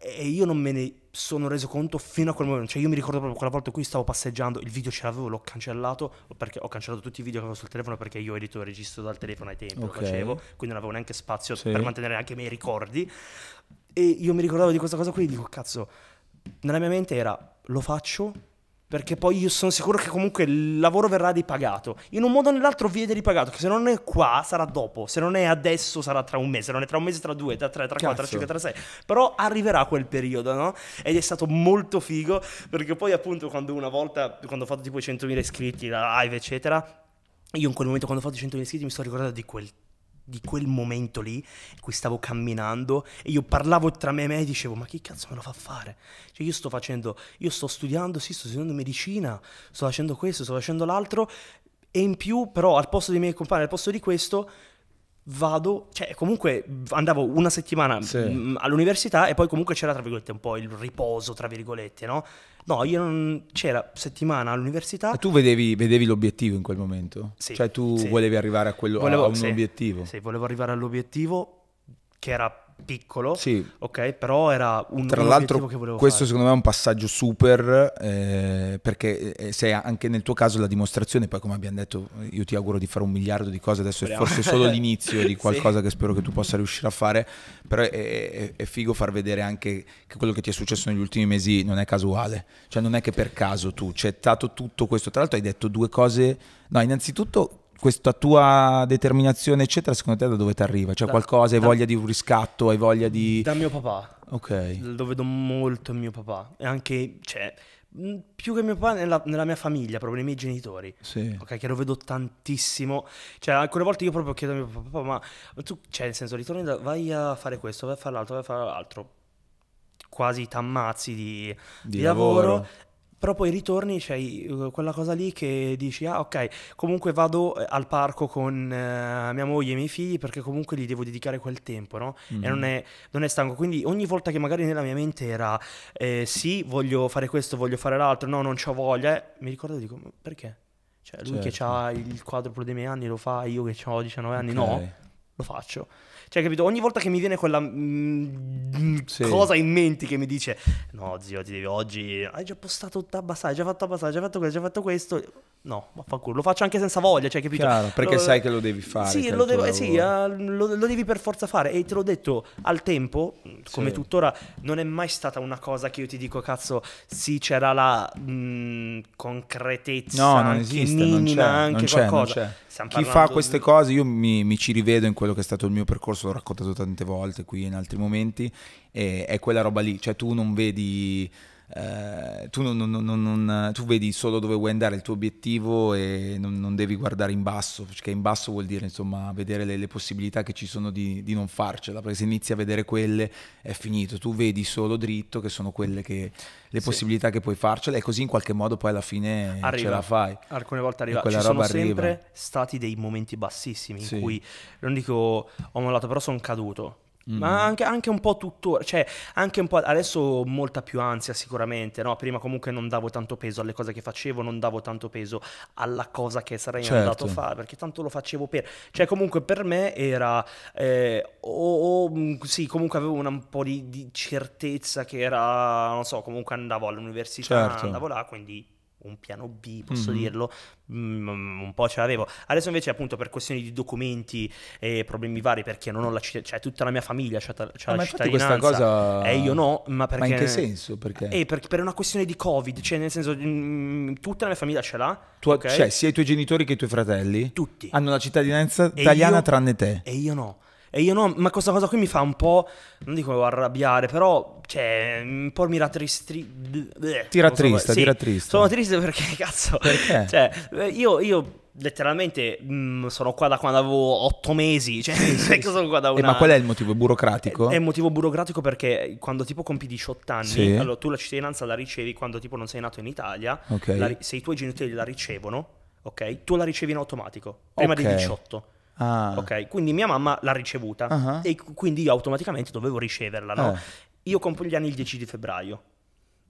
E io non me ne sono reso conto fino a quel momento. Cioè, io mi ricordo proprio quella volta in cui stavo passeggiando, il video ce l'avevo, l'ho cancellato perché ho cancellato tutti i video che avevo sul telefono perché io edito e registro dal telefono ai tempi, okay. lo facevo, quindi non avevo neanche spazio sì. per mantenere anche i miei ricordi. E io mi ricordavo di questa cosa qui dico, cazzo, nella mia mente era lo faccio perché poi io sono sicuro che comunque il lavoro verrà ripagato. In un modo o nell'altro viene ripagato, che se non è qua sarà dopo, se non è adesso sarà tra un mese, se non è tra un mese tra due, tra tre, tra quattro, tra cinque, tra sei. Però arriverà quel periodo, no? Ed è stato molto figo, perché poi appunto quando una volta, quando ho fatto tipo 100.000 iscritti, la live eccetera, io in quel momento quando ho fatto 100.000 iscritti mi sto ricordando di quel di quel momento lì, in cui stavo camminando e io parlavo tra me e me e dicevo ma che cazzo me lo fa fare? Cioè io sto facendo, io sto studiando, sì, sto studiando medicina, sto facendo questo, sto facendo l'altro e in più però al posto dei miei compagni, al posto di questo vado, cioè comunque andavo una settimana sì. Mm, all'università e poi comunque c'era tra virgolette un po' il riposo, tra virgolette, no? No, io non c'era settimana all'università. E tu vedevi, vedevi, l'obiettivo in quel momento? Sì. Cioè tu sì. volevi arrivare a, quello, volevo, a un sì. obiettivo? Sì, volevo arrivare all'obiettivo che era piccolo, sì. ok, però era un Tra l'altro, questo fare. secondo me è un passaggio super, eh, perché eh, eh, se anche nel tuo caso la dimostrazione, poi come abbiamo detto, io ti auguro di fare un miliardo di cose, adesso Speriamo. è forse solo l'inizio di qualcosa sì. che spero che tu possa riuscire a fare, però è, è, è, figo far vedere anche che quello che ti è successo negli ultimi mesi non è casuale, cioè non è che per caso tu, c'è stato tutto questo, tra l'altro hai detto due cose, no, innanzitutto questa tua determinazione, eccetera, secondo te da dove ti arriva? Cioè, qualcosa, hai da, voglia di un riscatto, hai voglia di. Da mio papà. Ok. Lo vedo molto mio papà. E anche, cioè, mm, più che mio papà nella, nella, mia famiglia, proprio nei miei genitori. Sì. Ok, che lo vedo tantissimo. Cioè, alcune volte io proprio chiedo a mio papà, papà ma tu, cioè, nel senso, ritorni da, vai a fare questo, vai a fare l'altro, vai a fare l'altro. Quasi t'ammazzi di, di, di lavoro. lavoro però poi ritorni, c'è cioè, eh, quella cosa lì che dici, ah ok, comunque vado eh, al parco con eh, mia moglie e i miei figli perché comunque gli devo dedicare quel tempo, no? Mm-hmm. E non mhm. è, non è, stanco. Quindi ogni volta che magari nella mia mente era, eh, sì, voglio fare questo, voglio fare l'altro, no, non ho voglia, eh, mi ricordo e dico, perché? Cioè lui certo. che ha il quadruplo dei miei anni lo fa, io che ho 19 anni okay. no, lo faccio. Cioè, capito? Ogni volta che mi viene quella mh, mm, sì. cosa in mente che mi dice: No, zio, ti devi oggi. Hai già postato abbastanza, hai già fatto abbastanza, hai già fatto questo, hai già fatto questo. No, vaffanculo, lo faccio anche senza voglia, cioè capito? Chiaro, perché lo, sai che lo devi fare. Sì, cioè, lo, devo, eh, sì eh, lo, lo, devi per forza fare e te l'ho detto al tempo, come sì. tuttora, non è mai stata una cosa che io ti dico cazzo, sì c'era la mh, concretezza no, non esiste, minima, non anche non c'è, qualcosa. Non c'è. Chi fa queste cose, io mi, mi, ci rivedo in quello che è stato il mio percorso, l'ho raccontato tante volte qui in altri momenti, è quella roba lì, cioè tu non vedi eh, tu, non, non, non, eh, tu, vedi solo dove vuoi andare, il tuo obiettivo e non, devi guardare in basso, perché in basso vuol dire insomma vedere le, le possibilità che ci sono di, di, non farcela, perché se inizi a vedere quelle è finito, tu vedi solo dritto che sono quelle che, le sì. possibilità che puoi farcela e così in qualche modo poi alla fine arriva. ce la fai. Alcune volte arriva, ci sono sempre stati dei momenti bassissimi in sì. cui, non dico ho mollato però sono caduto, mm. ma anche, anche, un po' tuttora, cioè anche un po' adesso molta più ansia sicuramente, no? prima comunque non davo tanto peso alle cose che facevo, non davo tanto peso alla cosa che sarei certo. andato a fare, perché tanto lo facevo per, cioè comunque per me era, eh, o, o, mm, sì comunque avevo una, un po' di, di, certezza che era, non so, comunque andavo all'università, certo. andavo là, quindi un piano B, posso mm-hmm. dirlo, mm, mm, un po' ce l'avevo. Adesso invece appunto per questioni di documenti e problemi vari perché non ho la cittadinanza, cioè tutta la mia famiglia c'ha, c'ha ah, la cittadinanza. Ma questa cosa... E eh, io no, ma perché... Ma in che senso? Perché? Eh, per, per una questione di Covid, cioè nel senso mh, mm, mm, tutta la mia famiglia ce l'ha. Tu, okay? Cioè sia i tuoi genitori che i tuoi fratelli? Tutti. Hanno la cittadinanza italiana io... tranne te? E io no. E io no, ma questa cosa qui mi fa un po', non dico arrabbiare, però, cioè, un mm, po' mi rattristra. Tira triste, so, tira sì, triste. Sono triste perché, cazzo, perché? Cioè, eh, io, io letteralmente mh, mm, sono qua da quando avevo otto mesi. Cioè, sì, sì, sono qua da eh, una... eh, ma qual è il motivo? burocratico? È, è motivo burocratico perché quando tipo compi 18 anni, sì. allora, tu la cittadinanza la ricevi quando tipo non sei nato in Italia, okay. la, se i tuoi genitori la ricevono, ok? Tu la ricevi in automatico, prima okay. dei 18. Ah. Ok, quindi mia mamma l'ha ricevuta uh-huh. e quindi io automaticamente dovevo riceverla. No? Eh. Io compro gli anni il 10 di febbraio.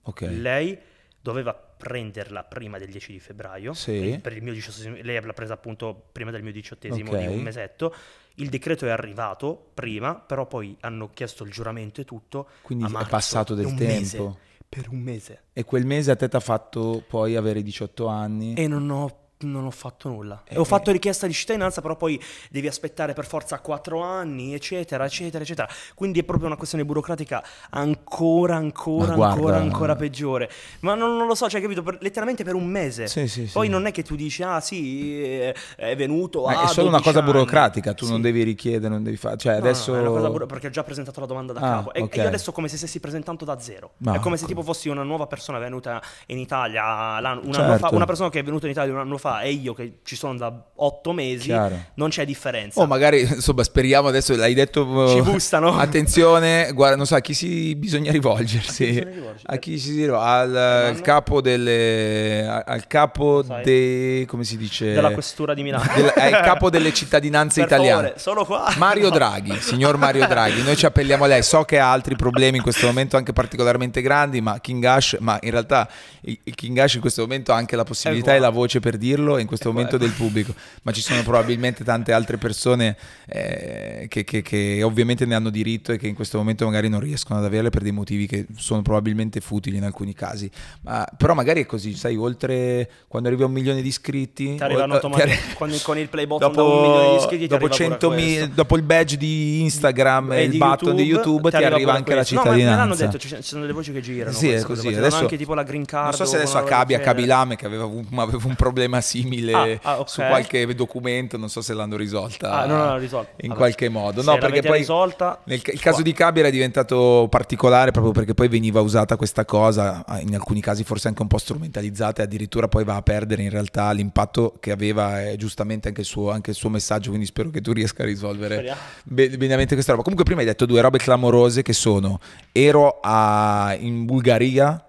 Okay. Lei doveva prenderla prima del 10 di febbraio. Sì. Per il mio diciottesimo, lei l'ha presa appunto prima del mio diciottesimo okay. di un mesetto. Il decreto è arrivato prima, però poi hanno chiesto il giuramento e tutto. Quindi marzo, è passato del tempo. Mese, per un mese. E quel mese a te ti ha fatto poi avere 18 anni. E non ho non ho fatto nulla. E eh, ho fatto eh. richiesta di cittadinanza, però poi devi aspettare per forza quattro anni, eccetera, eccetera, eccetera. Quindi è proprio una questione burocratica ancora, ancora, guarda, ancora, eh. ancora peggiore. Ma non, non, lo so, cioè, capito? Per, letteralmente per un mese. Sì, sì, poi sì. non è che tu dici, ah sì, è venuto. Ma è solo una cosa anni. burocratica, tu non devi richiedere, non devi fare. Cioè, adesso. No, è una cosa buro- perché ho già presentato la domanda da ah, capo. E, okay. io adesso come se stessi presentando da zero. Ma, è come se tipo fossi una nuova persona venuta in Italia, una, certo. fa, una persona che è venuta in Italia un anno fa fa e io che ci sono da otto mesi, Chiaro. non c'è differenza. O oh, magari, insomma, speriamo adesso, l'hai detto... Ci uh, bustano. Attenzione, guarda, non so, a chi si bisogna rivolgersi. A chi, rivolgersi? A certo. chi si rivolge? Al, eh, al, capo delle... Al capo dei... come si dice? Della questura di Milano. Del, al eh, capo delle cittadinanze per italiane. Favore, sono qua. Mario Draghi, signor Mario Draghi, noi ci appelliamo a lei. So che ha altri problemi in questo momento anche particolarmente grandi, ma King Ash, ma in realtà il King Ash in questo momento ha anche la possibilità e la voce per dirlo dirlo in questo eh, momento del pubblico, ma ci sono probabilmente tante altre persone eh, che, che, che, ovviamente ne hanno diritto e che in questo momento magari non riescono ad averle per dei motivi che sono probabilmente futili in alcuni casi. Ma, però magari è così, sai, oltre quando arrivi a un milione di iscritti... Ti arrivano automaticamente con, con il play button dopo, un milione di iscritti. Dopo, mi, dopo il badge di Instagram e, il YouTube, button di YouTube ti, arriva, arriva anche questo. la cittadinanza. No, ma l'hanno detto, ci, sono delle voci che girano. Sì, è così. Adesso, anche tipo la green card. Non so se adesso a Cabi, a Cabi Lame, che aveva un, aveva un problema simile ah, ah, okay. su qualche documento, non so se l'hanno risolta. Ah, no, no, risolta. In Vabbè. qualche modo. No, perché poi risolta, nel, il caso di Cabri era diventato particolare proprio perché poi veniva usata questa cosa, in alcuni casi forse anche un po' strumentalizzata e addirittura poi va a perdere in realtà l'impatto che aveva eh, giustamente anche il, suo, anche il, suo, messaggio, quindi spero che tu riesca a risolvere ben, benamente questa roba. Comunque prima hai detto due robe clamorose che sono ero a, in Bulgaria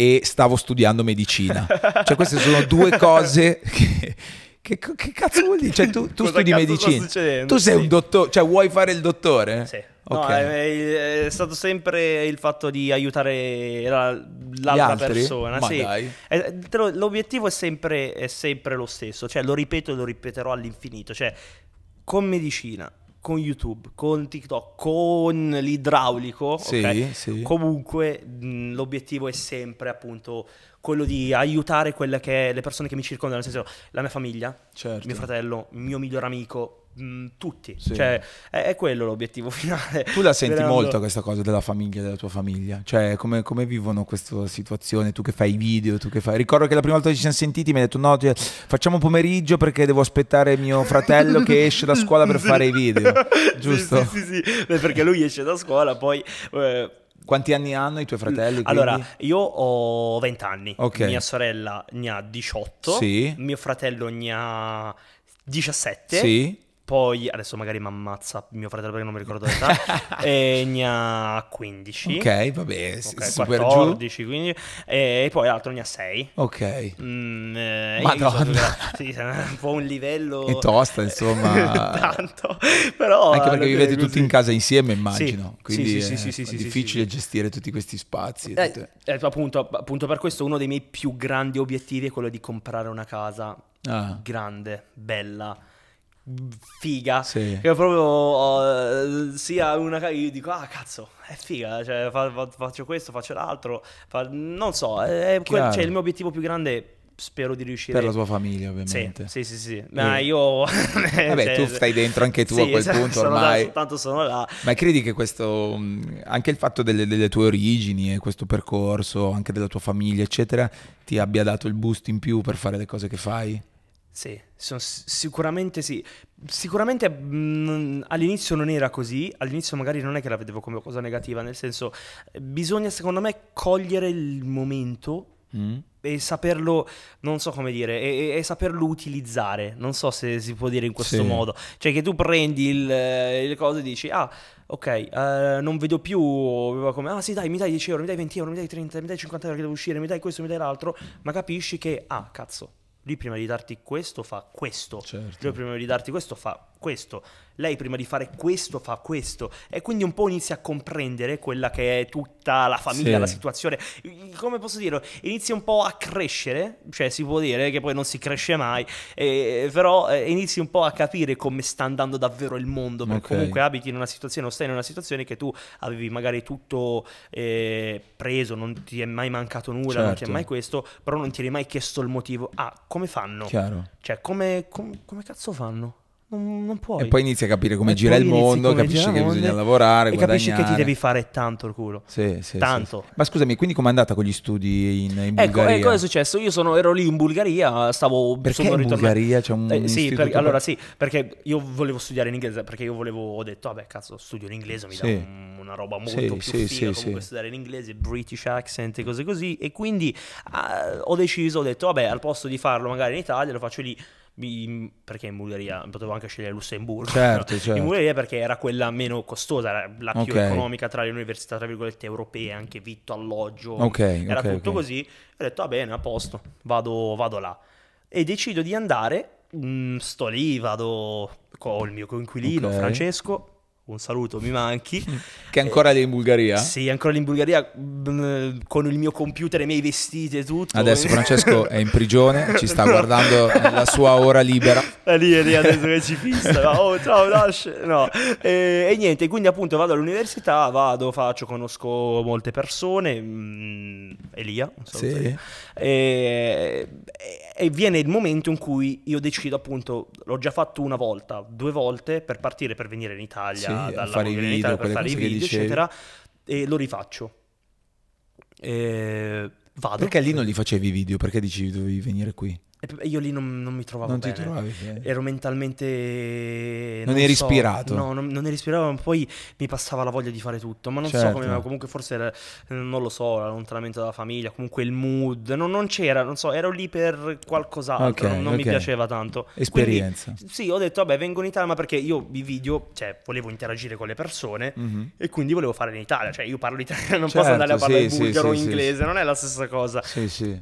e stavo studiando medicina. Cioè queste sono due cose che... Che, che cazzo vuol dire? Cioè, tu, tu studi medicina, tu sei un dottore, cioè vuoi fare il dottore? Sì. Okay. No, è, è, stato sempre il fatto di aiutare la, l'altra persona. Sì. È, lo, l'obiettivo è sempre, è sempre lo stesso, cioè, lo ripeto e lo ripeterò all'infinito. Cioè, con medicina con YouTube, con TikTok, con l'idraulico, sì, okay? sì. comunque mh, l'obiettivo è sempre appunto quello di aiutare quelle che, le persone che mi circondano, nel senso la mia famiglia, certo. mio fratello, mio miglior amico, mh, mm, tutti. Sì. Cioè, è, è, quello l'obiettivo finale. Tu la senti Sperando... molto questa cosa della famiglia, della tua famiglia? Cioè, come, come, vivono questa situazione? Tu che fai i video, tu che fai... Ricordo che la prima volta che ci siamo sentiti mi hai detto no, cioè, facciamo un pomeriggio perché devo aspettare mio fratello che esce da scuola per fare i video. Giusto? Sì, sì, sì, perché lui esce da scuola, poi... Eh... Quanti anni hanno i tuoi fratelli? Quindi? Allora, io ho 20 anni, okay. mia sorella ne ha 18, sì. mio fratello ne ha 17. Sì. Poi, adesso magari mi ammazza mio fratello perché non mi ricordo l'età, e ne ha 15. Ok, vabbè, okay, super 14, giù. 15. E poi l'altro ne ha 6. Ok. Mm, eh, Madonna. sì, è un po' un livello... È tosta, insomma. Tanto, però... Anche perché vivete così. tutti in casa insieme, immagino. Sì, Quindi sì, sì, è, è difficile gestire tutti questi spazi. Eh, eh, appunto, appunto per questo uno dei miei più grandi obiettivi è quello di comprare una casa ah. grande, bella figa. Sì. Che proprio uh, sia una. cosa. Io dico, ah, cazzo, è figa. Cioè, fa, fa, faccio questo, faccio l'altro. Fa, non so, è, quel, cioè, il mio obiettivo più grande. Spero di riuscire. Per la tua famiglia, ovviamente. Sì, sì, sì. sì. Ma io. Vabbè, cioè, tu stai dentro anche tu sì, a quel esatto, punto ormai. Là, tanto sono là. Ma credi che questo. Mm, anche il fatto delle, delle tue origini e questo percorso, anche della tua famiglia, eccetera, ti abbia dato il boost in più per fare le cose che fai? Sì, sono, sicuramente sì. Sicuramente mh, mhmm, all'inizio non era così, all'inizio magari non è che la vedevo come cosa negativa, nel senso bisogna secondo me cogliere il momento Mm. e saperlo, non so come dire, e, e, saperlo utilizzare, non so se si può dire in questo sì. modo, cioè che tu prendi il, le cose e dici, ah, ok, uh, non vedo più come, ah sì dai, mi dai 10 euro, mi dai 20 euro, mi dai 30, mi dai 50 euro che devo uscire, mi dai questo, mi dai l'altro, ma capisci che, ah, cazzo, lui prima di darti questo fa questo, certo. lui prima di darti questo fa questo, lei prima di fare questo fa questo e quindi un po' inizia a comprendere quella che è tutta la famiglia, sì. la situazione, come posso dire, inizia un po' a crescere, cioè si può dire che poi non si cresce mai, eh, però eh, inizi un po' a capire come sta andando davvero il mondo, perché okay. comunque abiti in una situazione o stai in una situazione che tu avevi magari tutto eh, preso, non ti è mai mancato nulla, certo. non ti è certo. mai questo, però non ti eri mai chiesto il motivo, ah come fanno? Chiaro. Cioè come, com- come cazzo fanno? Non, non, puoi. E poi inizi a capire come e gira il mondo, capisci che mondo, bisogna lavorare, e guadagnare. capisci che ti devi fare tanto il culo. Sì, sì, tanto. Sì, Ma scusami, quindi com'è andata con gli studi in, in ecco, ecco, Bulgaria? Ecco, cosa è successo? Io sono, ero lì in Bulgaria, stavo... Perché sono in ritornato... Bulgaria c'è un eh, Sì, per, allora sì, perché io volevo studiare in inglese, perché io volevo, ho detto, vabbè cazzo, studio in inglese, mi sì. dà una roba molto sì, più sì, figa, sì, comunque studiare in inglese, British accent e cose così, e quindi uh, ho deciso, ho detto, vabbè, al posto di farlo magari in Italia, lo faccio lì in, perché in Bulgaria potevo anche scegliere Lussemburgo certo, no? certo. in Bulgaria perché era quella meno costosa la, la più okay. economica tra le università tra virgolette europee anche vitto alloggio okay, era okay, tutto così ho detto va bene a posto vado, vado là e decido di andare mh, mm, sto lì vado con il mio coinquilino Francesco un saluto, mi manchi. Mm. Che ancora eh, in Bulgaria? Sì, ancora in Bulgaria mm, con il mio computer, i miei vestiti e tutto. Adesso Francesco è in prigione, ci sta no. guardando la sua ora libera. È lì, è lì adesso che ci fissa. Oh, ciao, lascia. No. E, e, niente, quindi appunto vado all'università, vado, faccio, conosco molte persone. Mh, mm, Elia, un saluto. Sì. E, e viene il momento in cui io decido appunto, l'ho già fatto una volta, due volte per partire, per venire in Italia. Sì eh, a fare i video, per fare i video, eccetera, e lo rifaccio. E eh, vado. Perché lì non li facevi i video? Perché dicevi dovevi venire qui? io lì non, non mi trovavo non bene. Ti trovavi, bene. Ero mentalmente. Non, non eri so, ispirato. No, non, non eri ispirato, poi mi passava la voglia di fare tutto. Ma non certo. so come. Certo. comunque, forse era, non lo so, l'allontanamento dalla famiglia, comunque il mood. No, non, c'era, non so, ero lì per qualcos'altro. Okay, non okay. mi piaceva tanto. Esperienza. Quindi, sì, ho detto, vabbè, vengo in Italia, ma perché io i video, cioè, volevo interagire con le persone mm-hmm. e quindi volevo fare in Italia. Cioè, io parlo italiano, non certo, posso andare a parlare sì, in bulgaro sì, o inglese, sì, non è la stessa cosa.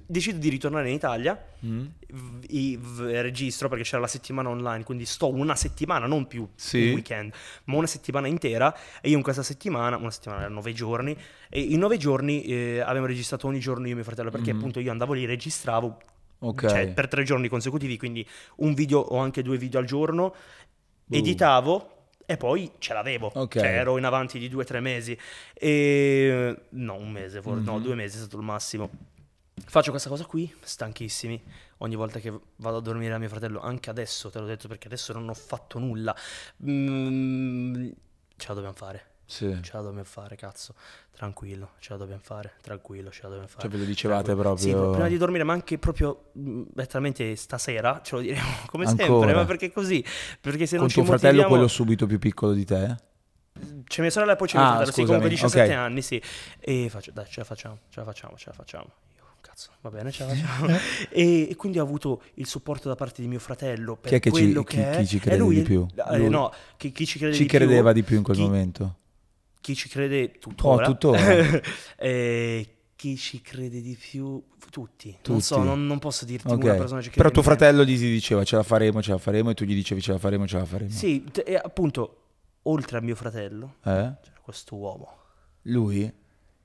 Decido di ritornare in Italia. Mm i, v, registro perché c'era la settimana online, quindi sto una settimana, non più sì. un weekend, ma una settimana intera. E io in questa settimana, una settimana erano nove giorni, e in nove giorni eh, avevo registrato ogni giorno io e mio fratello, perché mm appunto io andavo lì, registravo. Okay. Cioè, per tre giorni consecutivi, quindi un video o anche due video al giorno, Boom. editavo, e poi ce l'avevo, okay. cioè ero in avanti di due o tre mesi, e... no un mese, forse, mm-hmm. no due mesi è stato il massimo. Faccio questa cosa qui, stanchissimi, ogni volta che vado a dormire a mio fratello, anche adesso, te l'ho detto perché adesso non ho fatto nulla. Mm, ce la dobbiamo fare. Sì. Ce la dobbiamo fare, cazzo. Tranquillo, ce la dobbiamo fare. Tranquillo, ce la dobbiamo fare. Cioè, ve lo dicevate tranquillo. proprio. Sì, prima di dormire, ma anche proprio mm, letteralmente stasera ce lo diremo come Ancora. sempre. Ma perché così? Perché se Con non tuo ci fratello, motiviamo... quello subito più piccolo di te? C'è mia sorella e poi c'è ah, mio fratello. Scusami. Sì, comunque 17 okay. anni, sì. E faccio, dai, ce la facciamo, ce la facciamo, ce la facciamo cazzo, va bene, ciao, ciao. Eh. e, e, quindi ho avuto il supporto da parte di mio fratello per chi è che quello ci, che chi, chi ci crede lui, di più? Eh, no, chi, chi ci, crede ci di credeva più, di più in quel momento? Chi ci crede tuttora. Oh, tuttora. eh, chi ci crede di più? Tutti. Tutti. Non so, non, non posso dirti okay. una persona che Però tuo fratello gli si diceva ce la faremo, ce la faremo e tu gli dicevi ce la faremo, ce la faremo. Sì, t- appunto, oltre a mio fratello eh? c'era questo uomo. Lui?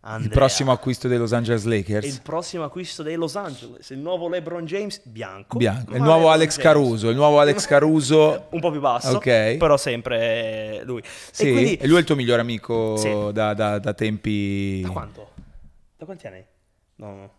Andrea. Il prossimo acquisto dei Los Angeles Lakers. Il prossimo acquisto dei Los Angeles, il nuovo LeBron James bianco. bianco. Il nuovo Alex James. Caruso, il nuovo Alex Caruso. Un po' più basso, okay. però sempre lui. Sì, e, quindi... e, lui è il tuo migliore amico sì. da, da, da, tempi... Da quanto? Da quanti anni? No,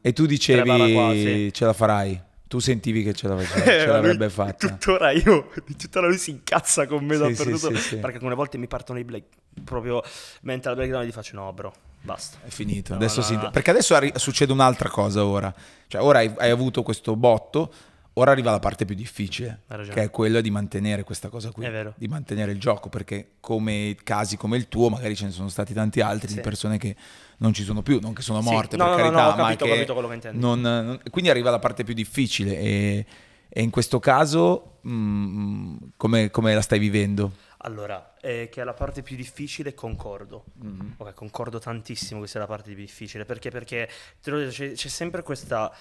E tu dicevi qua, ce la farai? Tu sentivi che ce, ce l'avrebbe fatta. Tuttora io, tuttora lui si incazza con me sì, dappertutto, perché alcune volte mi partono i black proprio mentre al breakdown gli faccio no bro Basta. È finito. No, adesso no, si... no. Perché adesso arri... succede un'altra cosa ora. Cioè, ora hai, hai, avuto questo botto, ora arriva la parte più difficile, che è quella di mantenere questa cosa qui. Di mantenere il gioco, perché come casi come il tuo, magari ce ne sono stati tanti altri sì. di persone che non ci sono più, non che sono morte, sì. per carità, ho capito, ma che, intendo non, non... Quindi arriva la parte più difficile e e in questo caso mm, come, come la stai vivendo? Allora, eh, che è la parte più difficile, concordo. Mm-hmm. Okay, concordo tantissimo che sia la parte più difficile, perché, perché te lo dico, c'è, c'è sempre questa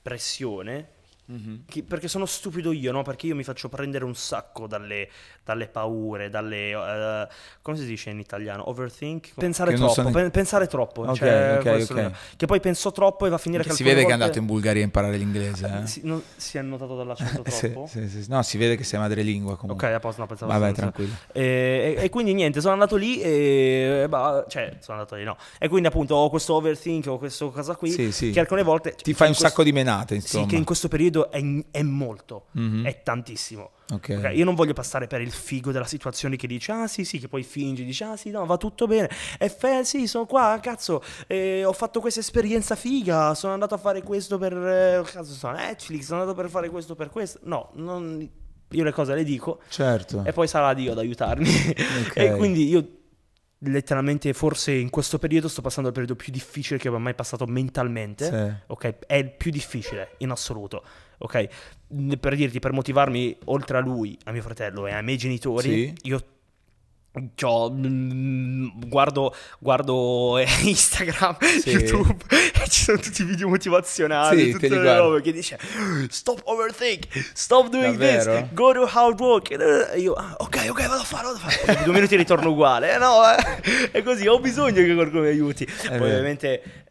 pressione Mm-hmm. Che, perché sono stupido io, no? Perché io mi faccio prendere un sacco dalle, dalle paure, dalle... Uh, come si dice in italiano? Overthink? Pensare che troppo, sono... pe- pensare troppo. Okay, cioè, okay, okay. Che poi penso troppo e va a finire che... Si vede volte... che è andato in Bulgaria a imparare l'inglese. Eh? eh? Si, non, si, è notato dall'accento troppo? sì, sì, sì. No, si vede che sei madrelingua comunque. Ok, a posto, no, pensavo... Vabbè, senza. tranquillo. E, eh, e, e, quindi niente, sono andato lì e... Bah, cioè, sono andato lì, no. E quindi appunto ho questo overthink, ho questa cosa qui, sì, sì. che alcune volte... Ti cioè, fai un questo... sacco di menate, insomma. Sì, che in questo periodo video è, è molto, mm-hmm. è tantissimo. Okay. Okay? Io non voglio passare per il figo della situazione che dice ah sì sì, che poi finge, dice ah sì no, va tutto bene, e fe- sì sono qua, cazzo, eh, ho fatto questa esperienza figa, sono andato a fare questo per, eh, cazzo, sono Netflix, sono andato per fare questo per questo, no, non, io le cose le dico certo. e poi sarà Dio ad aiutarmi. Okay. e quindi io letteralmente forse in questo periodo sto passando il periodo più difficile che abbia mai passato mentalmente, sì. ok? È il più difficile in assoluto, ok? Per dirti, per motivarmi oltre a lui, a mio fratello e ai miei genitori, sì. io cioè, guardo, guardo, eh, Instagram, sì. YouTube e ci sono tutti i video motivazionali, sì, tutte le robe che dice stop overthink, stop doing Davvero? this, go to hard work. E eh, io, ah, ok, ok, vado a fare, vado a fare. Poi due minuti ritorno uguale. Eh, no, eh, è così, ho bisogno che qualcuno mi aiuti. Poi ovviamente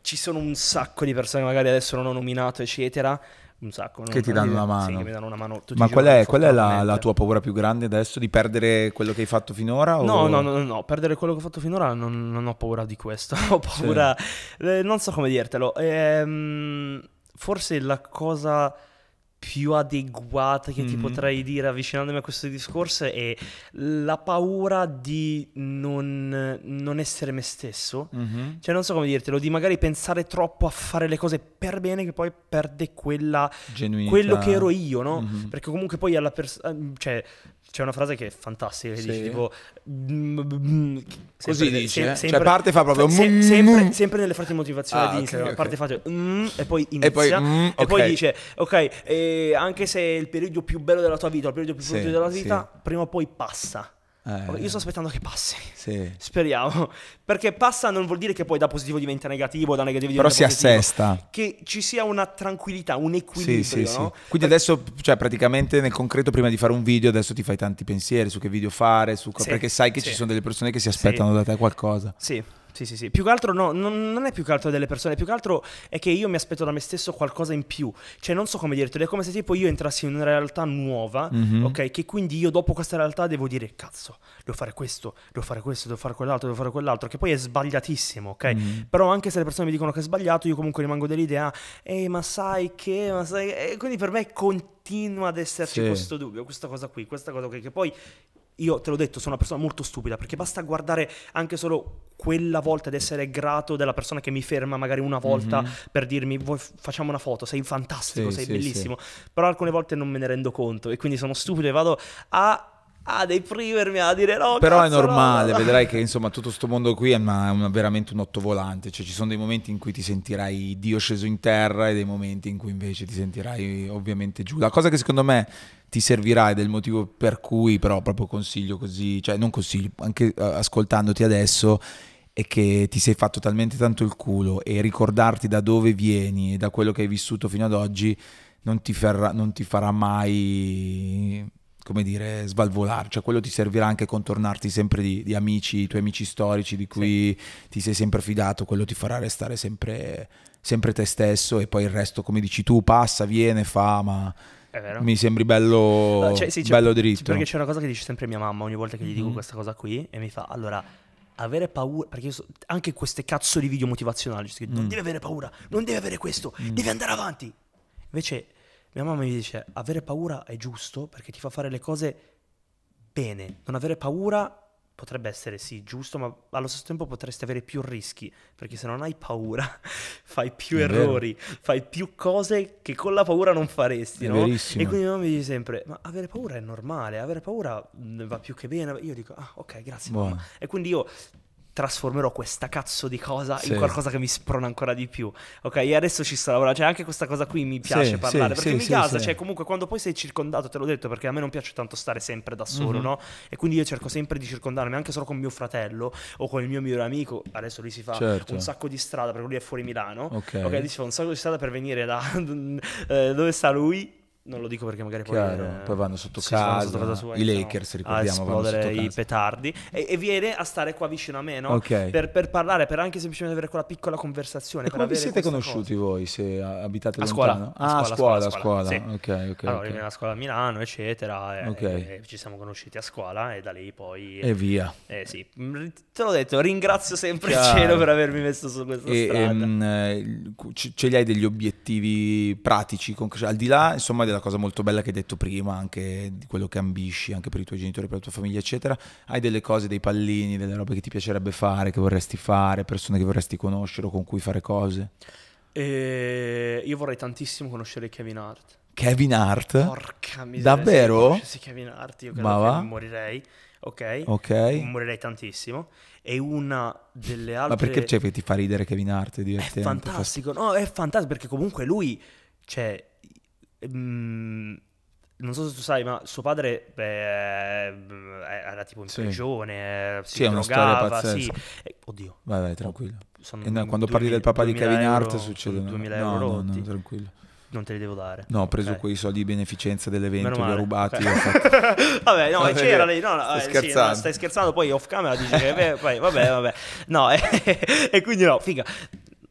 ci sono un sacco di persone, magari adesso non ho nominato, eccetera, un sacco. Che ti danno una mano. Sì, mi danno una mano. Ma qual è, qual è la, la, tua paura più grande adesso? Di perdere quello che hai fatto finora? O... No, no, no, no, perdere quello che ho fatto finora non, non ho paura di questo. ho paura... Sì. Eh, non so come dirtelo. Ehm, forse la cosa più adeguata che mm-hmm. ti mm. potrei dire avvicinandomi a questo discorso è la paura di non, non essere me stesso. Mm-hmm. Cioè, non so come dirtelo, di magari pensare troppo a fare le cose per bene che poi perde quella, Genuinità. quello che ero io, no? Mm-hmm. Perché comunque poi alla persona, ehm, cioè, c'è una frase che è fantastica, che sì. dice tipo... Mm, Così dice, se, eh? cioè parte fa proprio... Mm, se, sempre, mm. sempre, nelle forti motivazioni ah, di Instagram, okay, parte fa e poi inizia, e poi, okay. e poi dice, ok, eh, anche se è il periodo più bello della tua vita, il periodo più brutto sì, della tua vita, sì. prima o poi passa. Eh, Io sto aspettando che passi. Sì. Speriamo. Perché passa non vuol dire che poi da positivo diventa negativo, da negativo diventa Però positivo. Però si assesta. Che ci sia una tranquillità, un equilibrio. Sì, sì, no? Quindi Beh, adesso, cioè praticamente nel concreto, prima di fare un video, adesso ti fai tanti pensieri su che video fare, su... perché sai che ci sono delle persone che si aspettano da te qualcosa. Sì. Sì, sì, sì. Più che altro no, non, non, è più che altro delle persone, più che altro è che io mi aspetto da me stesso qualcosa in più. Cioè, non so come dirtelo, è come se tipo io entrassi in una realtà nuova, mm-hmm. ok? Che quindi io dopo questa realtà devo dire, cazzo, devo fare questo, devo fare questo, devo fare quell'altro, devo fare quell'altro, che poi è sbagliatissimo, ok? Mm-hmm. Però anche se le persone mi dicono che è sbagliato, io comunque rimango dell'idea, ehi, ma sai che, ma sai... E eh", quindi per me continua ad esserci sì. questo dubbio, questa cosa qui, questa cosa qui, che poi io te l'ho detto, sono una persona molto stupida perché basta guardare anche solo quella volta ed essere grato della persona che mi ferma magari una volta mm-hmm. per dirmi facciamo una foto, sei fantastico, sì, sei sì, bellissimo. Sì. Però alcune volte non me ne rendo conto e quindi sono stupido e vado a a deprimermi, a dire no. Però è normale, no, no. vedrai che insomma tutto questo mondo qui è una, una, veramente un ottovolante, cioè ci sono dei momenti in cui ti sentirai Dio sceso in terra e dei momenti in cui invece ti sentirai ovviamente giù. La cosa che secondo me ti servirà ed è il motivo per cui però proprio consiglio così, cioè non consiglio, anche uh, ascoltandoti adesso è che ti sei fatto talmente tanto il culo e ricordarti da dove vieni e da quello che hai vissuto fino ad oggi non ti, ferra, non ti farà mai come dire, svalvolare, cioè quello ti servirà anche a contornarti sempre di, di amici, i tuoi amici storici di cui sì. ti sei sempre fidato, quello ti farà restare sempre, sempre te stesso e poi il resto, come dici tu, passa, viene, fa, ma... Mi sembri bello, cioè, sì, cioè, bello cioè, dritto. Perché c'è una cosa che dice sempre mia mamma ogni volta che gli dico mm-hmm. questa cosa qui e mi fa, allora, avere paura, perché so, anche queste cazzo di video motivazionali, cioè, mm. non devi avere paura, non devi avere questo, mm. devi andare avanti. Invece mia mamma mi dice, avere paura è giusto perché ti fa fare le cose bene. Non avere paura potrebbe essere sì giusto, ma allo stesso tempo potresti avere più rischi, perché se non hai paura fai più è errori, vero. fai più cose che con la paura non faresti, no? E quindi mia mamma mi dice sempre, ma avere paura è normale, avere paura mm, va più che bene, io dico, ah ok, grazie. E quindi io trasformerò questa cazzo di cosa sì. in qualcosa che mi sprona ancora di più. Ok, e adesso ci sto lavorando. Cioè, anche questa cosa qui mi piace sì, parlare sì, perché mi gasa. Cioè, comunque, quando poi sei circondato, te l'ho detto perché a me non piace tanto stare sempre da solo, mm-hmm. no? E quindi io cerco sempre di circondarmi anche solo con mio fratello o con il mio migliore amico. Adesso lui si fa certo. un sacco di strada perché lui è fuori Milano. Ok, okay lui si fa un sacco di strada per venire da eh, dove sta lui non lo dico perché magari poi, eh, poi vanno sotto casa, sotto casa sua, i Lakers ricordiamo, a esplodere i petardi e, e, viene a stare qua vicino a me no? okay. per, per, parlare, per anche semplicemente avere quella piccola conversazione e come vi siete conosciuti cosa? voi se abitate a lontano? Scuola. Ah, a scuola, a scuola, scuola, scuola. Sì. ok, ok allora okay. nella scuola a Milano eccetera e, okay. e, ci siamo conosciuti a scuola e da lì poi e via eh sì, mm, te l'ho detto, ringrazio sempre Chiaro. il cielo per avermi messo su questa e, strada ehm, eh, e, ce li hai degli obiettivi pratici, al di là insomma della la cosa molto bella che hai detto prima, anche di quello che ambisci, anche per i tuoi genitori, per la tua famiglia, eccetera. Hai delle cose, dei pallini, delle robe che ti piacerebbe fare, che vorresti fare, persone che vorresti conoscere o con cui fare cose? E io vorrei tantissimo conoscere Kevin Hart. Kevin Hart? Porca miseria. Davvero? Sì, Kevin Hart, io credo Ma va? che morirei. Ok? Ok. Morirei tantissimo. E una delle altre... Ma perché c'è cioè, che ti fa ridere Kevin Hart? È, è fantastico. No, è fantastico perché comunque lui... Cioè, Ehm, non so se tu sai, ma suo padre beh, eh, eh, era tipo in sì. prigione, si eh, sì, drogava, sì. Eh, oddio. Vai, vai, tranquillo. No, quando 2000, parli del papà di Kevin Hart succede... 2000 no, euro no, no, tranquillo. Non te li devo dare. No, ho preso okay. quei soldi di beneficenza dell'evento, li ho rubati. Okay. fatto... vabbè, no, c'era lei. No, no, stai, sì, scherzando. no stai scherzando, poi off camera dici che... Beh, vabbè, vabbè. No, e quindi no, figa.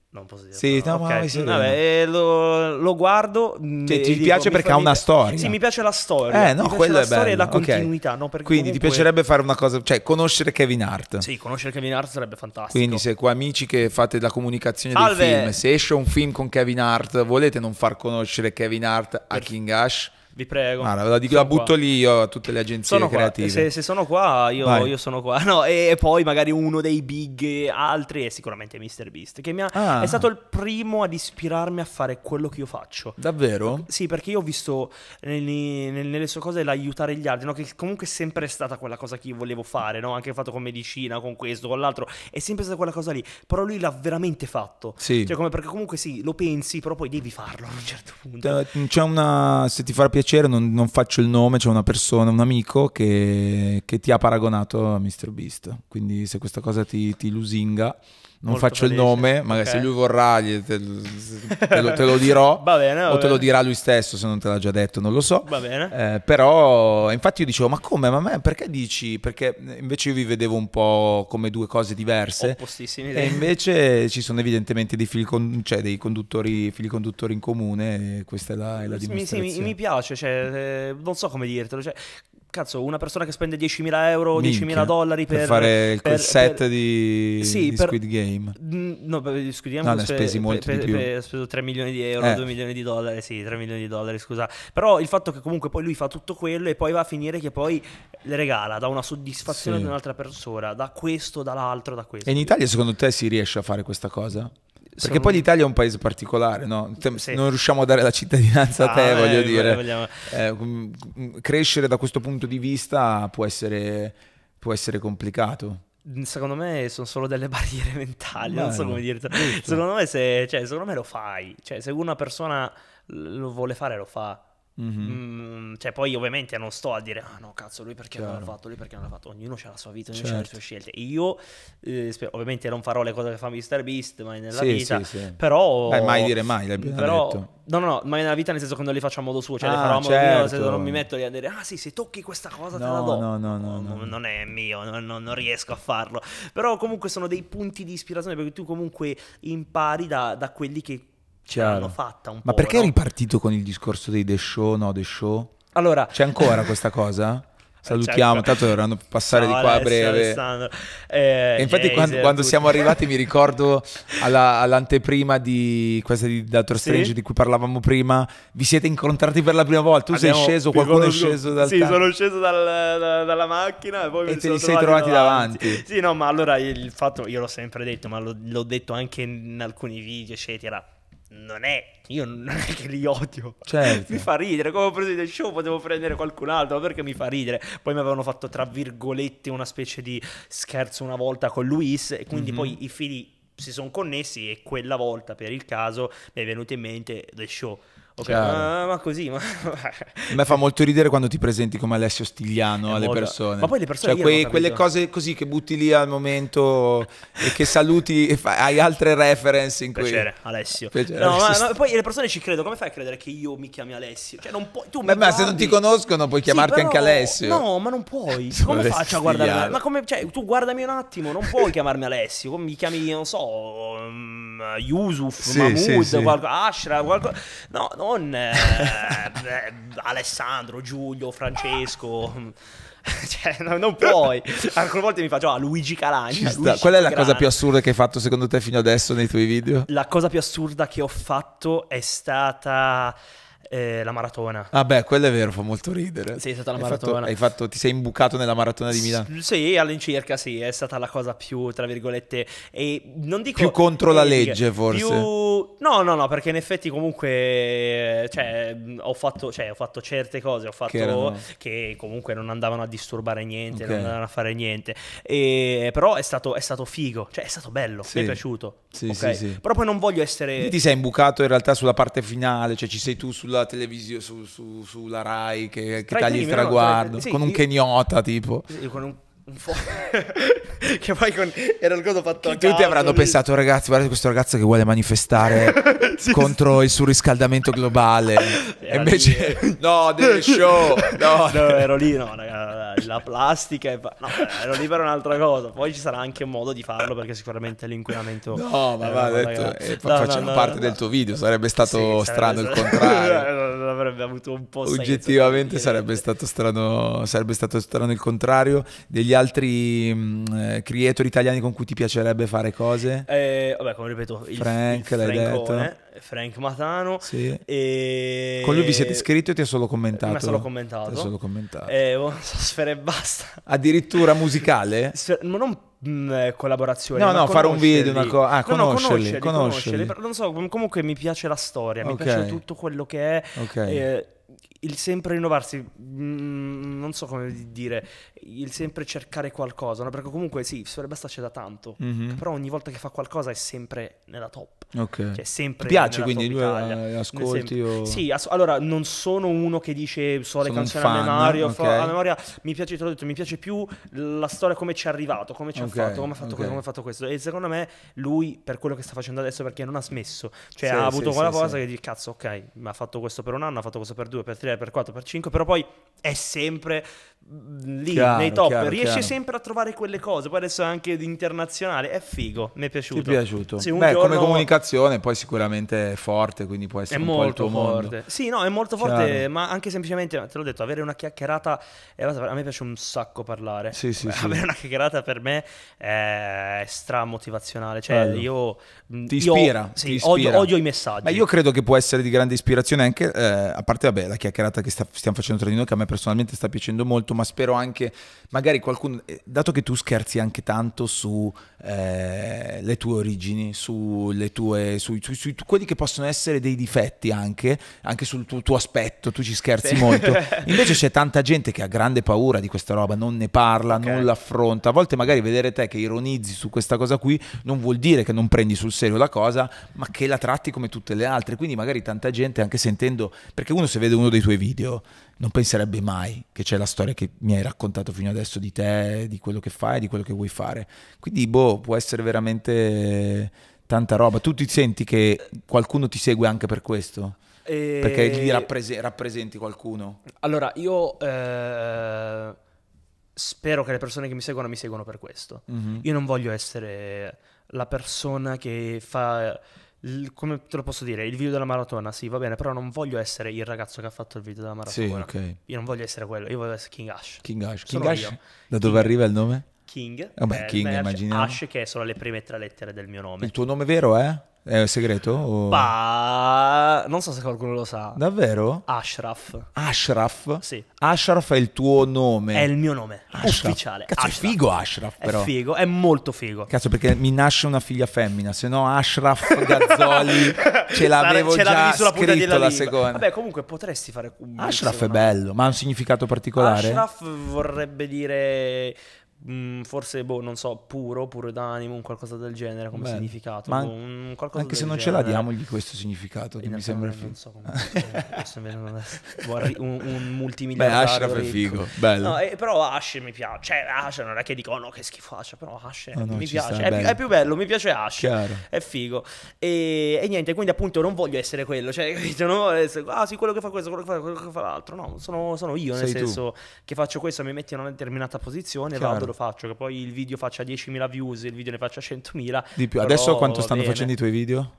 Non posso dire. Sì, no, okay. ma vabbè, eh, lo, lo, guardo. Mm, cioè, ti dico, piace perché ha una storia. Sì, mi piace la storia. Eh, no, mi la storia e la continuità. Okay. No, Quindi comunque... ti piacerebbe fare una cosa, cioè conoscere Kevin Hart. Sì, conoscere Kevin Hart sarebbe fantastico. Quindi se qua amici che fate la comunicazione Salve. dei film, se esce un film con Kevin Hart, volete non far conoscere Kevin Hart a per... King Ash? vi prego. No, la, la butto qua. lì io a tutte le agenzie sono creative. Se, se, sono qua, io, io sono qua. No, e, e, poi magari uno dei big altri è sicuramente Mr. Beast, che mi ha, ah. è stato il primo ad ispirarmi a fare quello che io faccio. Davvero? Sì, perché io ho visto nel, nel, nelle sue cose l'aiutare gli altri, no? che comunque è sempre stata quella cosa che io volevo fare, no? anche fatto con medicina, con questo, con l'altro, è sempre stata quella cosa lì. Però lui l'ha veramente fatto. Sì. Cioè, come, perché comunque sì, lo pensi, però poi devi farlo a un certo punto. Cioè, c'è una... se ti farà piacere piacere, non, non faccio il nome, c'è una persona, un amico che, che, ti ha paragonato a MrBeast. Quindi se questa cosa ti, ti lusinga non Molto faccio felice. il nome, magari okay. se lui vorrà te, te, lo, te, lo, dirò, va bene, va o te lo dirà lui stesso se non te l'ha già detto, non lo so. Va bene. Eh, però infatti io dicevo, ma come, ma me, perché dici? Perché eh, invece io vi vedevo un po' come due cose diverse. Oppostissimi. E invece ci sono evidentemente dei fili, con, cioè dei conduttori, fili conduttori in comune e questa è la, è la dimostrazione. Mi, sì, mi, mi piace, cioè, eh, non so come dirtelo, cioè, Cazzo, una persona che spende 10.000 euro, 10.000 dollari per, per fare il per, set per, di, sì, di mm, Squid Game. No, per Squid Game no, ne ha spesi molti di più. Ha speso 3 milioni di euro, eh. 2 milioni di dollari, sì, 3 milioni di dollari, scusa. Però il fatto che comunque poi lui fa tutto quello e poi va a finire che poi le regala, dà una soddisfazione sì. ad un'altra persona, da questo, dall'altro, da questo. E in Italia secondo te si riesce a fare questa cosa? Perché sono... poi l'Italia è un paese particolare, no? sì. Non riusciamo a dare la cittadinanza ah, a te, eh, voglio dire. Eh, um, um, crescere da questo punto di vista può essere, può essere complicato mm, secondo me sono solo delle barriere mentali, Beh, non so come dirti. Secondo me, se, cioè, secondo me lo fai, cioè, se una persona lo vuole fare lo fa. Mm-hmm. Mm, cioè, poi ovviamente non sto a dire, ah no, cazzo, lui perché Chiaro. non l'ha fatto, lui perché non l'ha fatto. Ognuno ha la sua vita, ognuno certo. ha le sue scelte. Io, eh, spero, ovviamente, non farò le cose che fa Mr. Beast, mai nella sì, vita, sì, sì. però. Beh, mai dire mai, l'abbiamo mm, però, detto. No, no, no, ma nella vita, nel senso, quando le faccio a modo suo, cioè ah, le farò a modo certo. mio, se non mi certo. metto lì a dire, ah sì, se tocchi questa cosa, no, te la do. No, no, no, no, mm, no. non è mio, non, non, riesco a farlo. Però comunque sono dei punti di ispirazione perché tu comunque impari da, da quelli che ce fatta un Ma po'. Ma perché no? è ripartito con il discorso dei The Show, no The Show? Allora... C'è ancora questa cosa? Eh, Salutiamo, certo. tanto dovranno passare Ciao, di qua a breve. Eh, e infatti, quando, eh, quando siamo arrivati, mi ricordo alla, all'anteprima di questa di Doctor Strange sì? di cui parlavamo prima. Vi siete incontrati per la prima volta. Tu Abbiamo, sei sceso, qualcuno è sceso dal. Sì, ta- sono sceso dal, da, dalla macchina e poi e mi te li sei trovati davanti. davanti. Sì, no, ma allora il fatto, io l'ho sempre detto, ma l'ho, l'ho detto anche in alcuni video, eccetera non è io non è che li odio certo. mi fa ridere come ho preso il show potevo prendere qualcun altro perché mi fa ridere poi mi avevano fatto tra virgolette una specie di scherzo una volta con Luis e quindi mm-hmm. poi i fili si sono connessi e quella volta per il caso mi è venuto in mente The Show Okay. Ma, ah, ma, così, ma... A me fa molto ridere quando ti presenti come Alessio Stigliano è alle molto... persone. Ma poi le persone... Cioè, quei, quelle cose così che butti lì al momento e che saluti e fa... hai altre reference in Piacere, Alessio. Piacere, no, Alessio. Ma, ma, poi le persone ci credono, come fai a credere che io mi chiami Alessio? Cioè, non puoi... Tu Beh, ma se non ti conoscono puoi chiamarti sì, però... anche Alessio. No, ma non puoi. come faccio a guardarmi? Ma come... Cioè, tu guardami un attimo, non puoi chiamarmi Alessio. mi chiami, non so, um, Yusuf, sì, Mahmood, sì, sì. Qualco... Ashra, qualcosa... No, no non eh, eh, Alessandro, Giulio, Francesco. cioè, no, non puoi. Alcune volte mi faccio ah, Luigi Calagna. Luigi Qual è la Grana. cosa più assurda che hai fatto secondo te fino adesso nei tuoi video? La cosa più assurda che ho fatto è stata eh, la maratona. Ah beh, quello è vero, fa molto ridere. Sì, è stata la hai maratona. Fatto, hai fatto, ti sei imbucato nella maratona di Milano? S- sì, all'incirca sì, è stata la cosa più, tra virgolette, e non dico... Più contro la legge forse. Più... No, no, no, perché in effetti comunque, cioè, ho fatto, cioè, ho fatto certe cose, ho fatto... Che, erano... che comunque non andavano a disturbare niente, okay. non andavano a fare niente. E, però è stato, è stato figo, cioè è stato bello, sì. mi è piaciuto. Sì, okay? sì, sì. Però poi non voglio essere... Ti sei imbucato in realtà sulla parte finale, cioè ci sei tu sulla sulla televisione, su, su, sulla Rai che, che tagli il traguardo, cioè, no, sì, con un io, keniota tipo. con un un po'. che poi con... era il coso fatto che a Tutti avranno lì. pensato, ragazzi, guardate questo ragazzo che vuole manifestare sì, contro sì. il surriscaldamento globale. Era e invece, lì, no, deve show. No. no. ero lì, no, raga, eh, la plastica. È... No, eh, ero lì per un'altra cosa. Poi ci sarà anche un modo di farlo perché sicuramente l'inquinamento. No, ma va detto, eh, no, facciamo no, parte del tuo video. Sarebbe stato sì, strano il contrario. Avrebbe avuto un po' Oggettivamente senso, sarebbe stato strano, sarebbe stato strano il contrario degli altri mh, mm, eh, creator italiani con cui ti piacerebbe fare cose? Eh, vabbè, come ripeto, il, Frank, il l'hai Francone, detto. Frank Matano. Sì. E... Con lui vi siete iscritti o ti ha solo commentato? Mi ha solo commentato. Ti ha solo commentato. Eh, oh, sfere e basta. Addirittura musicale? ma non mm, eh, collaborazione. No, no, fare un video, una cosa. Ah, no, conoscerli, no, conoscerli, conoscerli. Non so, comunque mi piace la storia, okay. mi piace tutto quello che è. Ok. Eh, il sempre rinnovarsi, mh, mm, non so come dire, il sempre cercare qualcosa, no? perché comunque sì, Sfera Basta c'è da tanto, mm-hmm. però ogni volta che fa qualcosa è sempre nella top. Ok. Cioè, sempre Ti piace quindi tu eh, ascolti o... Sì, ass- allora non sono uno che dice so le sono canzoni a, memoria, okay. a memoria, mi piace, te l'ho detto, mi piace più la storia come ci è arrivato, come ci ha okay, fatto, come ha fatto okay. questo, come ha fatto questo. E secondo me lui per quello che sta facendo adesso perché non ha smesso, cioè sì, ha avuto sì, quella sì, cosa che dici cazzo ok, ha fatto questo per un anno, ha fatto questo per due 2x3, x4, x5, però poi è sempre Mm, lì chiaro, nei top chiaro, riesce chiaro. sempre a trovare quelle cose poi adesso è anche internazionale è figo mi è piaciuto ti è piaciuto sì, Beh, giorno... come comunicazione poi sicuramente è forte quindi può essere è un molto forte mondo. sì no è molto forte ma anche semplicemente te l'ho detto avere una chiacchierata a me piace un sacco parlare sì, sì, Beh, sì. avere una chiacchierata per me è stramotivazionale cioè Bello. io mm, ti ispira, io, ti ispira. Odio, odio, i messaggi ma io credo che può essere di grande ispirazione anche eh, a parte vabbè la chiacchierata che sta, stiamo facendo tra di noi che a me personalmente sta piacendo molto ma spero anche magari qualcuno, eh, dato che tu scherzi anche tanto su eh, le tue origini, sulle tue, su, su, su, quelli che possono essere dei difetti anche, anche sul tuo, tuo aspetto, tu ci scherzi sì. molto. Invece c'è tanta gente che ha grande paura di questa roba, non ne parla, okay. non l'affronta. A volte magari vedere te che ironizzi su questa cosa qui non vuol dire che non prendi sul serio la cosa, ma che la tratti come tutte le altre. Quindi magari tanta gente anche sentendo, perché uno se vede uno dei tuoi video, non penserebbe mai che c'è la storia che mi hai raccontato fino adesso di te, di quello che fai, di quello che vuoi fare. Quindi, boh, può essere veramente tanta roba. Tu ti senti che qualcuno ti segue anche per questo? E... Perché gli rapprese- rappresenti qualcuno? Allora, io eh, spero che le persone che mi seguono mi seguono per questo. Mm-hmm. Io non voglio essere la persona che fa il, come te lo posso dire, il video della maratona, sì, va bene, però non voglio essere il ragazzo che ha fatto il video della maratona. Sì, ok. Io non voglio essere quello, io voglio essere King Ash. King Ash, King Ash? Da dove King. arriva il nome? King. Vabbè, King, immagino. Ash, che sono le prime tre lettere del mio nome. Il tuo nome vero è? Eh? È un segreto? O... Bah, non so se qualcuno lo sa. Davvero? Ashraf. Ashraf? Sì. Ashraf è il tuo nome. È il mio nome Ashraf. ufficiale. Cazzo, Ashraf. è figo Ashraf, però. È figo, è molto figo. Cazzo, perché mi nasce una figlia femmina, se no Ashraf Gazzoli ce l'avevo ce già sulla scritto della la seconda. Vabbè, comunque potresti fare un Ashraf è bello, ma ha un significato particolare? Ashraf vorrebbe dire mh, mm, forse, boh, non so, puro, puro d'animo, un qualcosa del genere come Beh, significato. Ma boh, un, anche se non genere. ce la diamogli questo significato, che mi sembra Non so come... un, un multimiliardario Beh, Ashraf è figo, bello. No, eh, però Asher mi piace, cioè Asher non è che dico, oh, no, che schifo Asher, però Asher no, no, mi piace, è, è, più bello, mi piace Asher, Chiaro. è figo. E, e, niente, quindi appunto non voglio essere quello, cioè, non voglio essere, ah sì, quello che fa questo, quello che fa, quello che fa l'altro, no, sono, sono io, nel Sei senso tu. che faccio questo, mi metti in una determinata posizione, Chiaro. vado, lo faccio, che poi il video faccia 10.000 views il video ne faccia 100.000. Di più, adesso quanto stanno bene. facendo i tuoi video?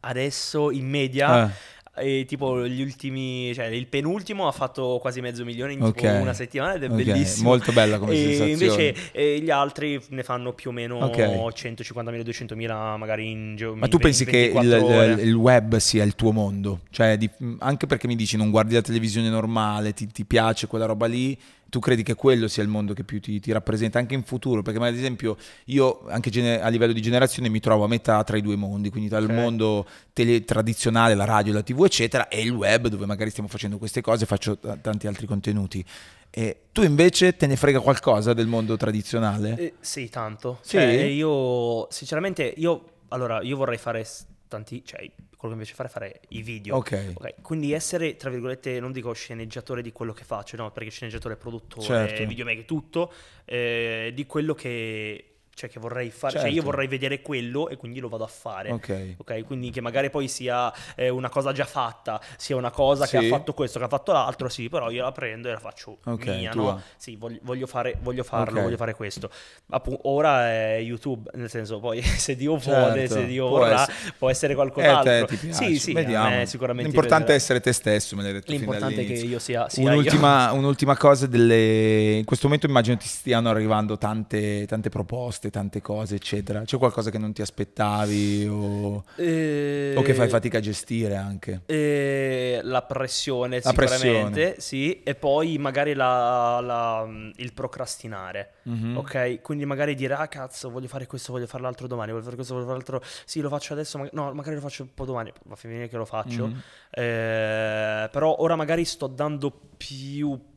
Adesso in media... Eh. E tipo gli ultimi, cioè il penultimo ha fatto quasi mezzo milione in okay. una settimana ed è okay. bellissimo. Molto bella come e sensazione. Invece eh, gli altri ne fanno più o meno okay. 150.000, 200.000 magari in giro. Ma tu pensi che il, il, web sia il tuo mondo? Cioè, di, anche perché mi dici non guardi la televisione normale, ti, ti piace quella roba lì tu credi che quello sia il mondo che più ti, ti rappresenta anche in futuro? Perché ad esempio io anche gene- a livello di generazione mi trovo a metà tra i due mondi, quindi dal okay. mondo tele- tradizionale, la radio, la tv eccetera, e il web dove magari stiamo facendo queste cose e faccio t- tanti altri contenuti. E tu invece te ne frega qualcosa del mondo tradizionale? Eh, sì, tanto. Sì? Cioè, io sinceramente io, allora, io vorrei fare tanti, cioè quello che mi piace fare è fare i video. Okay. ok. Quindi essere, tra virgolette, non dico sceneggiatore di quello che faccio, no, perché sceneggiatore, produttore, certo. videomaker, tutto, eh, di quello che cioè che vorrei fare, certo. cioè io certo. vorrei vedere quello e quindi lo vado a fare. Ok. okay? Quindi che magari poi sia eh, una cosa già fatta, sia una cosa sì. che ha fatto questo, che ha fatto l'altro, sì, però io la prendo e la faccio okay, mia, tua. no? Sì, voglio, voglio, fare, voglio farlo, okay. voglio fare questo. Appu- ora è YouTube, nel senso poi se Dio vuole, certo. se Dio può vorrà, essere, può essere qualcos'altro. Eh, te, Sì, sì, Vediamo. sicuramente. L'importante è essere te stesso, me l'hai detto L'importante è che io sia, sia un'ultima, io. un'ultima cosa delle... in questo momento immagino ti stiano arrivando tante, tante proposte queste tante cose, eccetera? C'è qualcosa che non ti aspettavi o, e... o che eh, fai fatica a gestire anche? E... Eh, la pressione la sicuramente, pressione. sì, e poi magari la, la, mm, il procrastinare, mm-hmm. ok? Quindi magari dire, ah cazzo, voglio fare questo, voglio fare l'altro domani, voglio fare questo, voglio fare l'altro, sì lo faccio adesso, ma... no, magari lo faccio un po' domani, ma fine che lo faccio, mm-hmm. eh, però ora magari sto dando più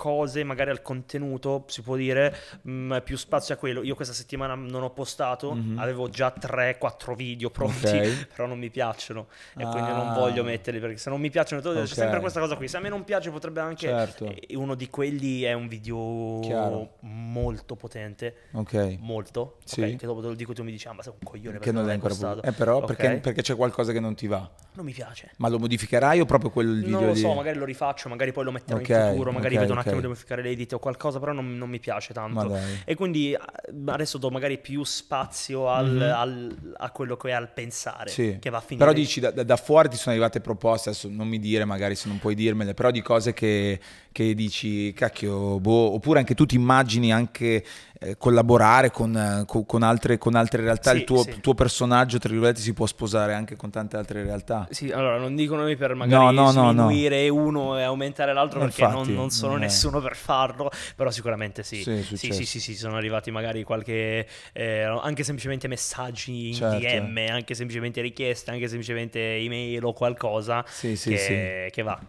cose, magari al contenuto, si può dire, mh, mm, più spazio a quello. Io questa settimana non ho postato, mm-hmm. avevo già 3-4 video pronti, okay. però non mi piacciono e ah. quindi non ah. voglio metterli perché se non mi piacciono okay. c'è sempre questa cosa qui. Se a me non piace potrebbe anche... Certo. Uno di quelli è un video Chiaro. molto potente. Ok. Molto. Sì. Okay, che dopo te lo dico tu mi dici, ah ma sei un coglione. Perché non l'hai ancora postato. Eh però perché, perché, c'è qualcosa che non ti va. Non mi piace. Ma lo modificherai o proprio quello il video? Non lo lì? so, magari lo rifaccio, magari poi lo metterò in futuro, magari vedo una attimo devo ficcare le dita o qualcosa, però non, non mi piace tanto. E quindi eh, adesso do magari più spazio al, mm-hmm. al, a quello che è al pensare, sì. che va a finire. Però dici, da, da fuori ti sono arrivate proposte, adesso non mi dire magari se non puoi dirmele, però di cose che, che dici cacchio, boh, oppure anche tu ti immagini anche eh, collaborare con, eh, con, altre, con, altre, realtà, sì, il tuo, sì. tuo, personaggio, tra virgolette, si può sposare anche con tante altre realtà. Sì, allora non dicono nomi per magari no, no, no, uno e aumentare l'altro perché Infatti, non, non, sono nessuno per farlo, però sicuramente sì. Sì, sì, sì, sì, sì, sono arrivati magari qualche, eh, anche semplicemente messaggi in certo. DM, anche semplicemente richieste, anche semplicemente email o qualcosa che, che va.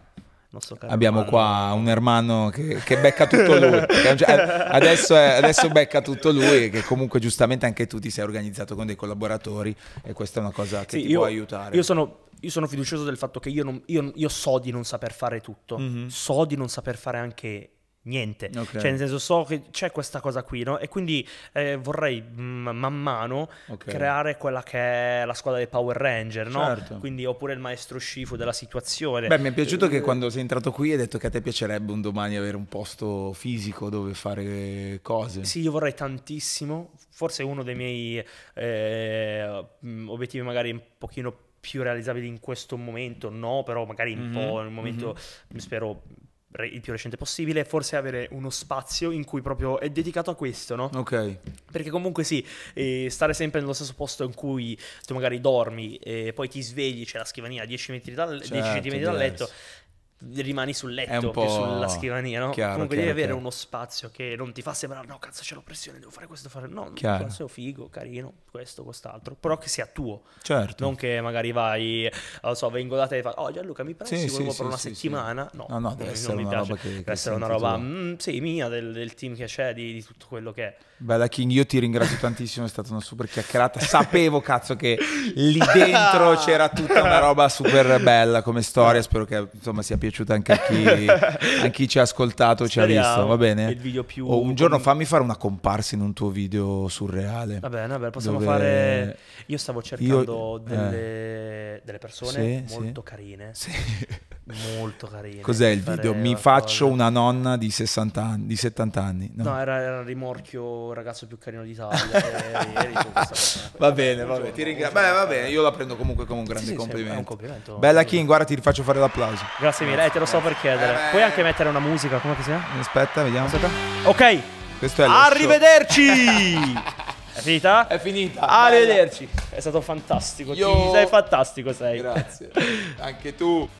Abbiamo qua un ermano che, che becca tutto lui. adesso, è, adesso, becca tutto lui, che comunque giustamente anche tu ti sei organizzato con dei collaboratori e questa è una cosa che sì, ti io, può aiutare. Io sono, io sono, fiducioso del fatto che io, non, io, io so di non saper fare tutto, mm-hmm. so di non saper fare anche niente. Okay. Cioè, nel senso, so che c'è questa cosa qui, no? E quindi eh, vorrei m- mm, man mano okay. creare quella che è la squadra dei Power Ranger, no? Certo. Quindi, oppure il maestro Shifu della situazione. Beh, mi è piaciuto eh, che quando sei entrato qui hai detto che a te piacerebbe un domani avere un posto fisico dove fare cose. Sì, io vorrei tantissimo. Forse uno dei miei eh, mm, obiettivi, magari un pochino più realizzabili in questo momento, no, però magari un mm-hmm. po' in un momento, mm-hmm. spero il più recente possibile, forse avere uno spazio in cui proprio è dedicato a questo, no? Ok. Perché comunque sì, eh, stare sempre nello stesso posto in cui tu magari dormi e poi ti svegli, c'è la scrivania a 10 metri dal, certo, 10 centimetri dal letto, rimani sul letto più sulla scrivania, no? Chiaro, Comunque chiaro, devi avere chiaro. uno spazio che non ti fa sembrare no, cazzo, c'è pressione, devo fare questo, fare no, chiaro. cazzo, ah, figo, carino, questo, quest'altro, però che sia tuo. Certo. Non che magari vai, eh, non so, vengo da te e fai "Oh, Gianluca, mi presti sì, sì, per sì, una settimana?" No, no, no, deve eh, essere non una roba che, deve che essere una roba mh, mm, sì, mia del, del, team che c'è, di, di, tutto quello che è. Bella King, io ti ringrazio tantissimo, è stata una super chiacchierata. Sapevo cazzo che lì dentro c'era tutta una roba super bella come storia, spero che insomma sia piaciuta piaciuta anche a chi, a chi ci ha ascoltato, Speriamo. ci ha visto, va bene? Il video più... Oh, un giorno fammi fare una comparsa in un tuo video surreale. Va bene, va possiamo dove... fare... Io stavo cercando Io... Delle... Eh. delle, persone sì, molto sì. carine. Sì. Molto carine. Cos'è il video? Mi faccio cosa. una nonna di, 60 anni, di 70 anni. No, no era, era Rimorchio, il ragazzo più carino d'Italia. eri, eri va bene, va bene, ti ringrazio. Beh, va bene, io la prendo comunque come un grande complimento. Sì, sì, un complimento. Bella King, guarda, ti rifaccio fare l'applauso. Grazie mille eh, te lo sto per chiedere. Eh, Puoi anche mettere una musica, come si chiama? Aspetta, vediamo. Aspetta. Ok. Questo è Arrivederci! È finita? È finita. Arrivederci. Bella. È stato fantastico. Io... Sei fantastico, sei. Grazie. Anche tu.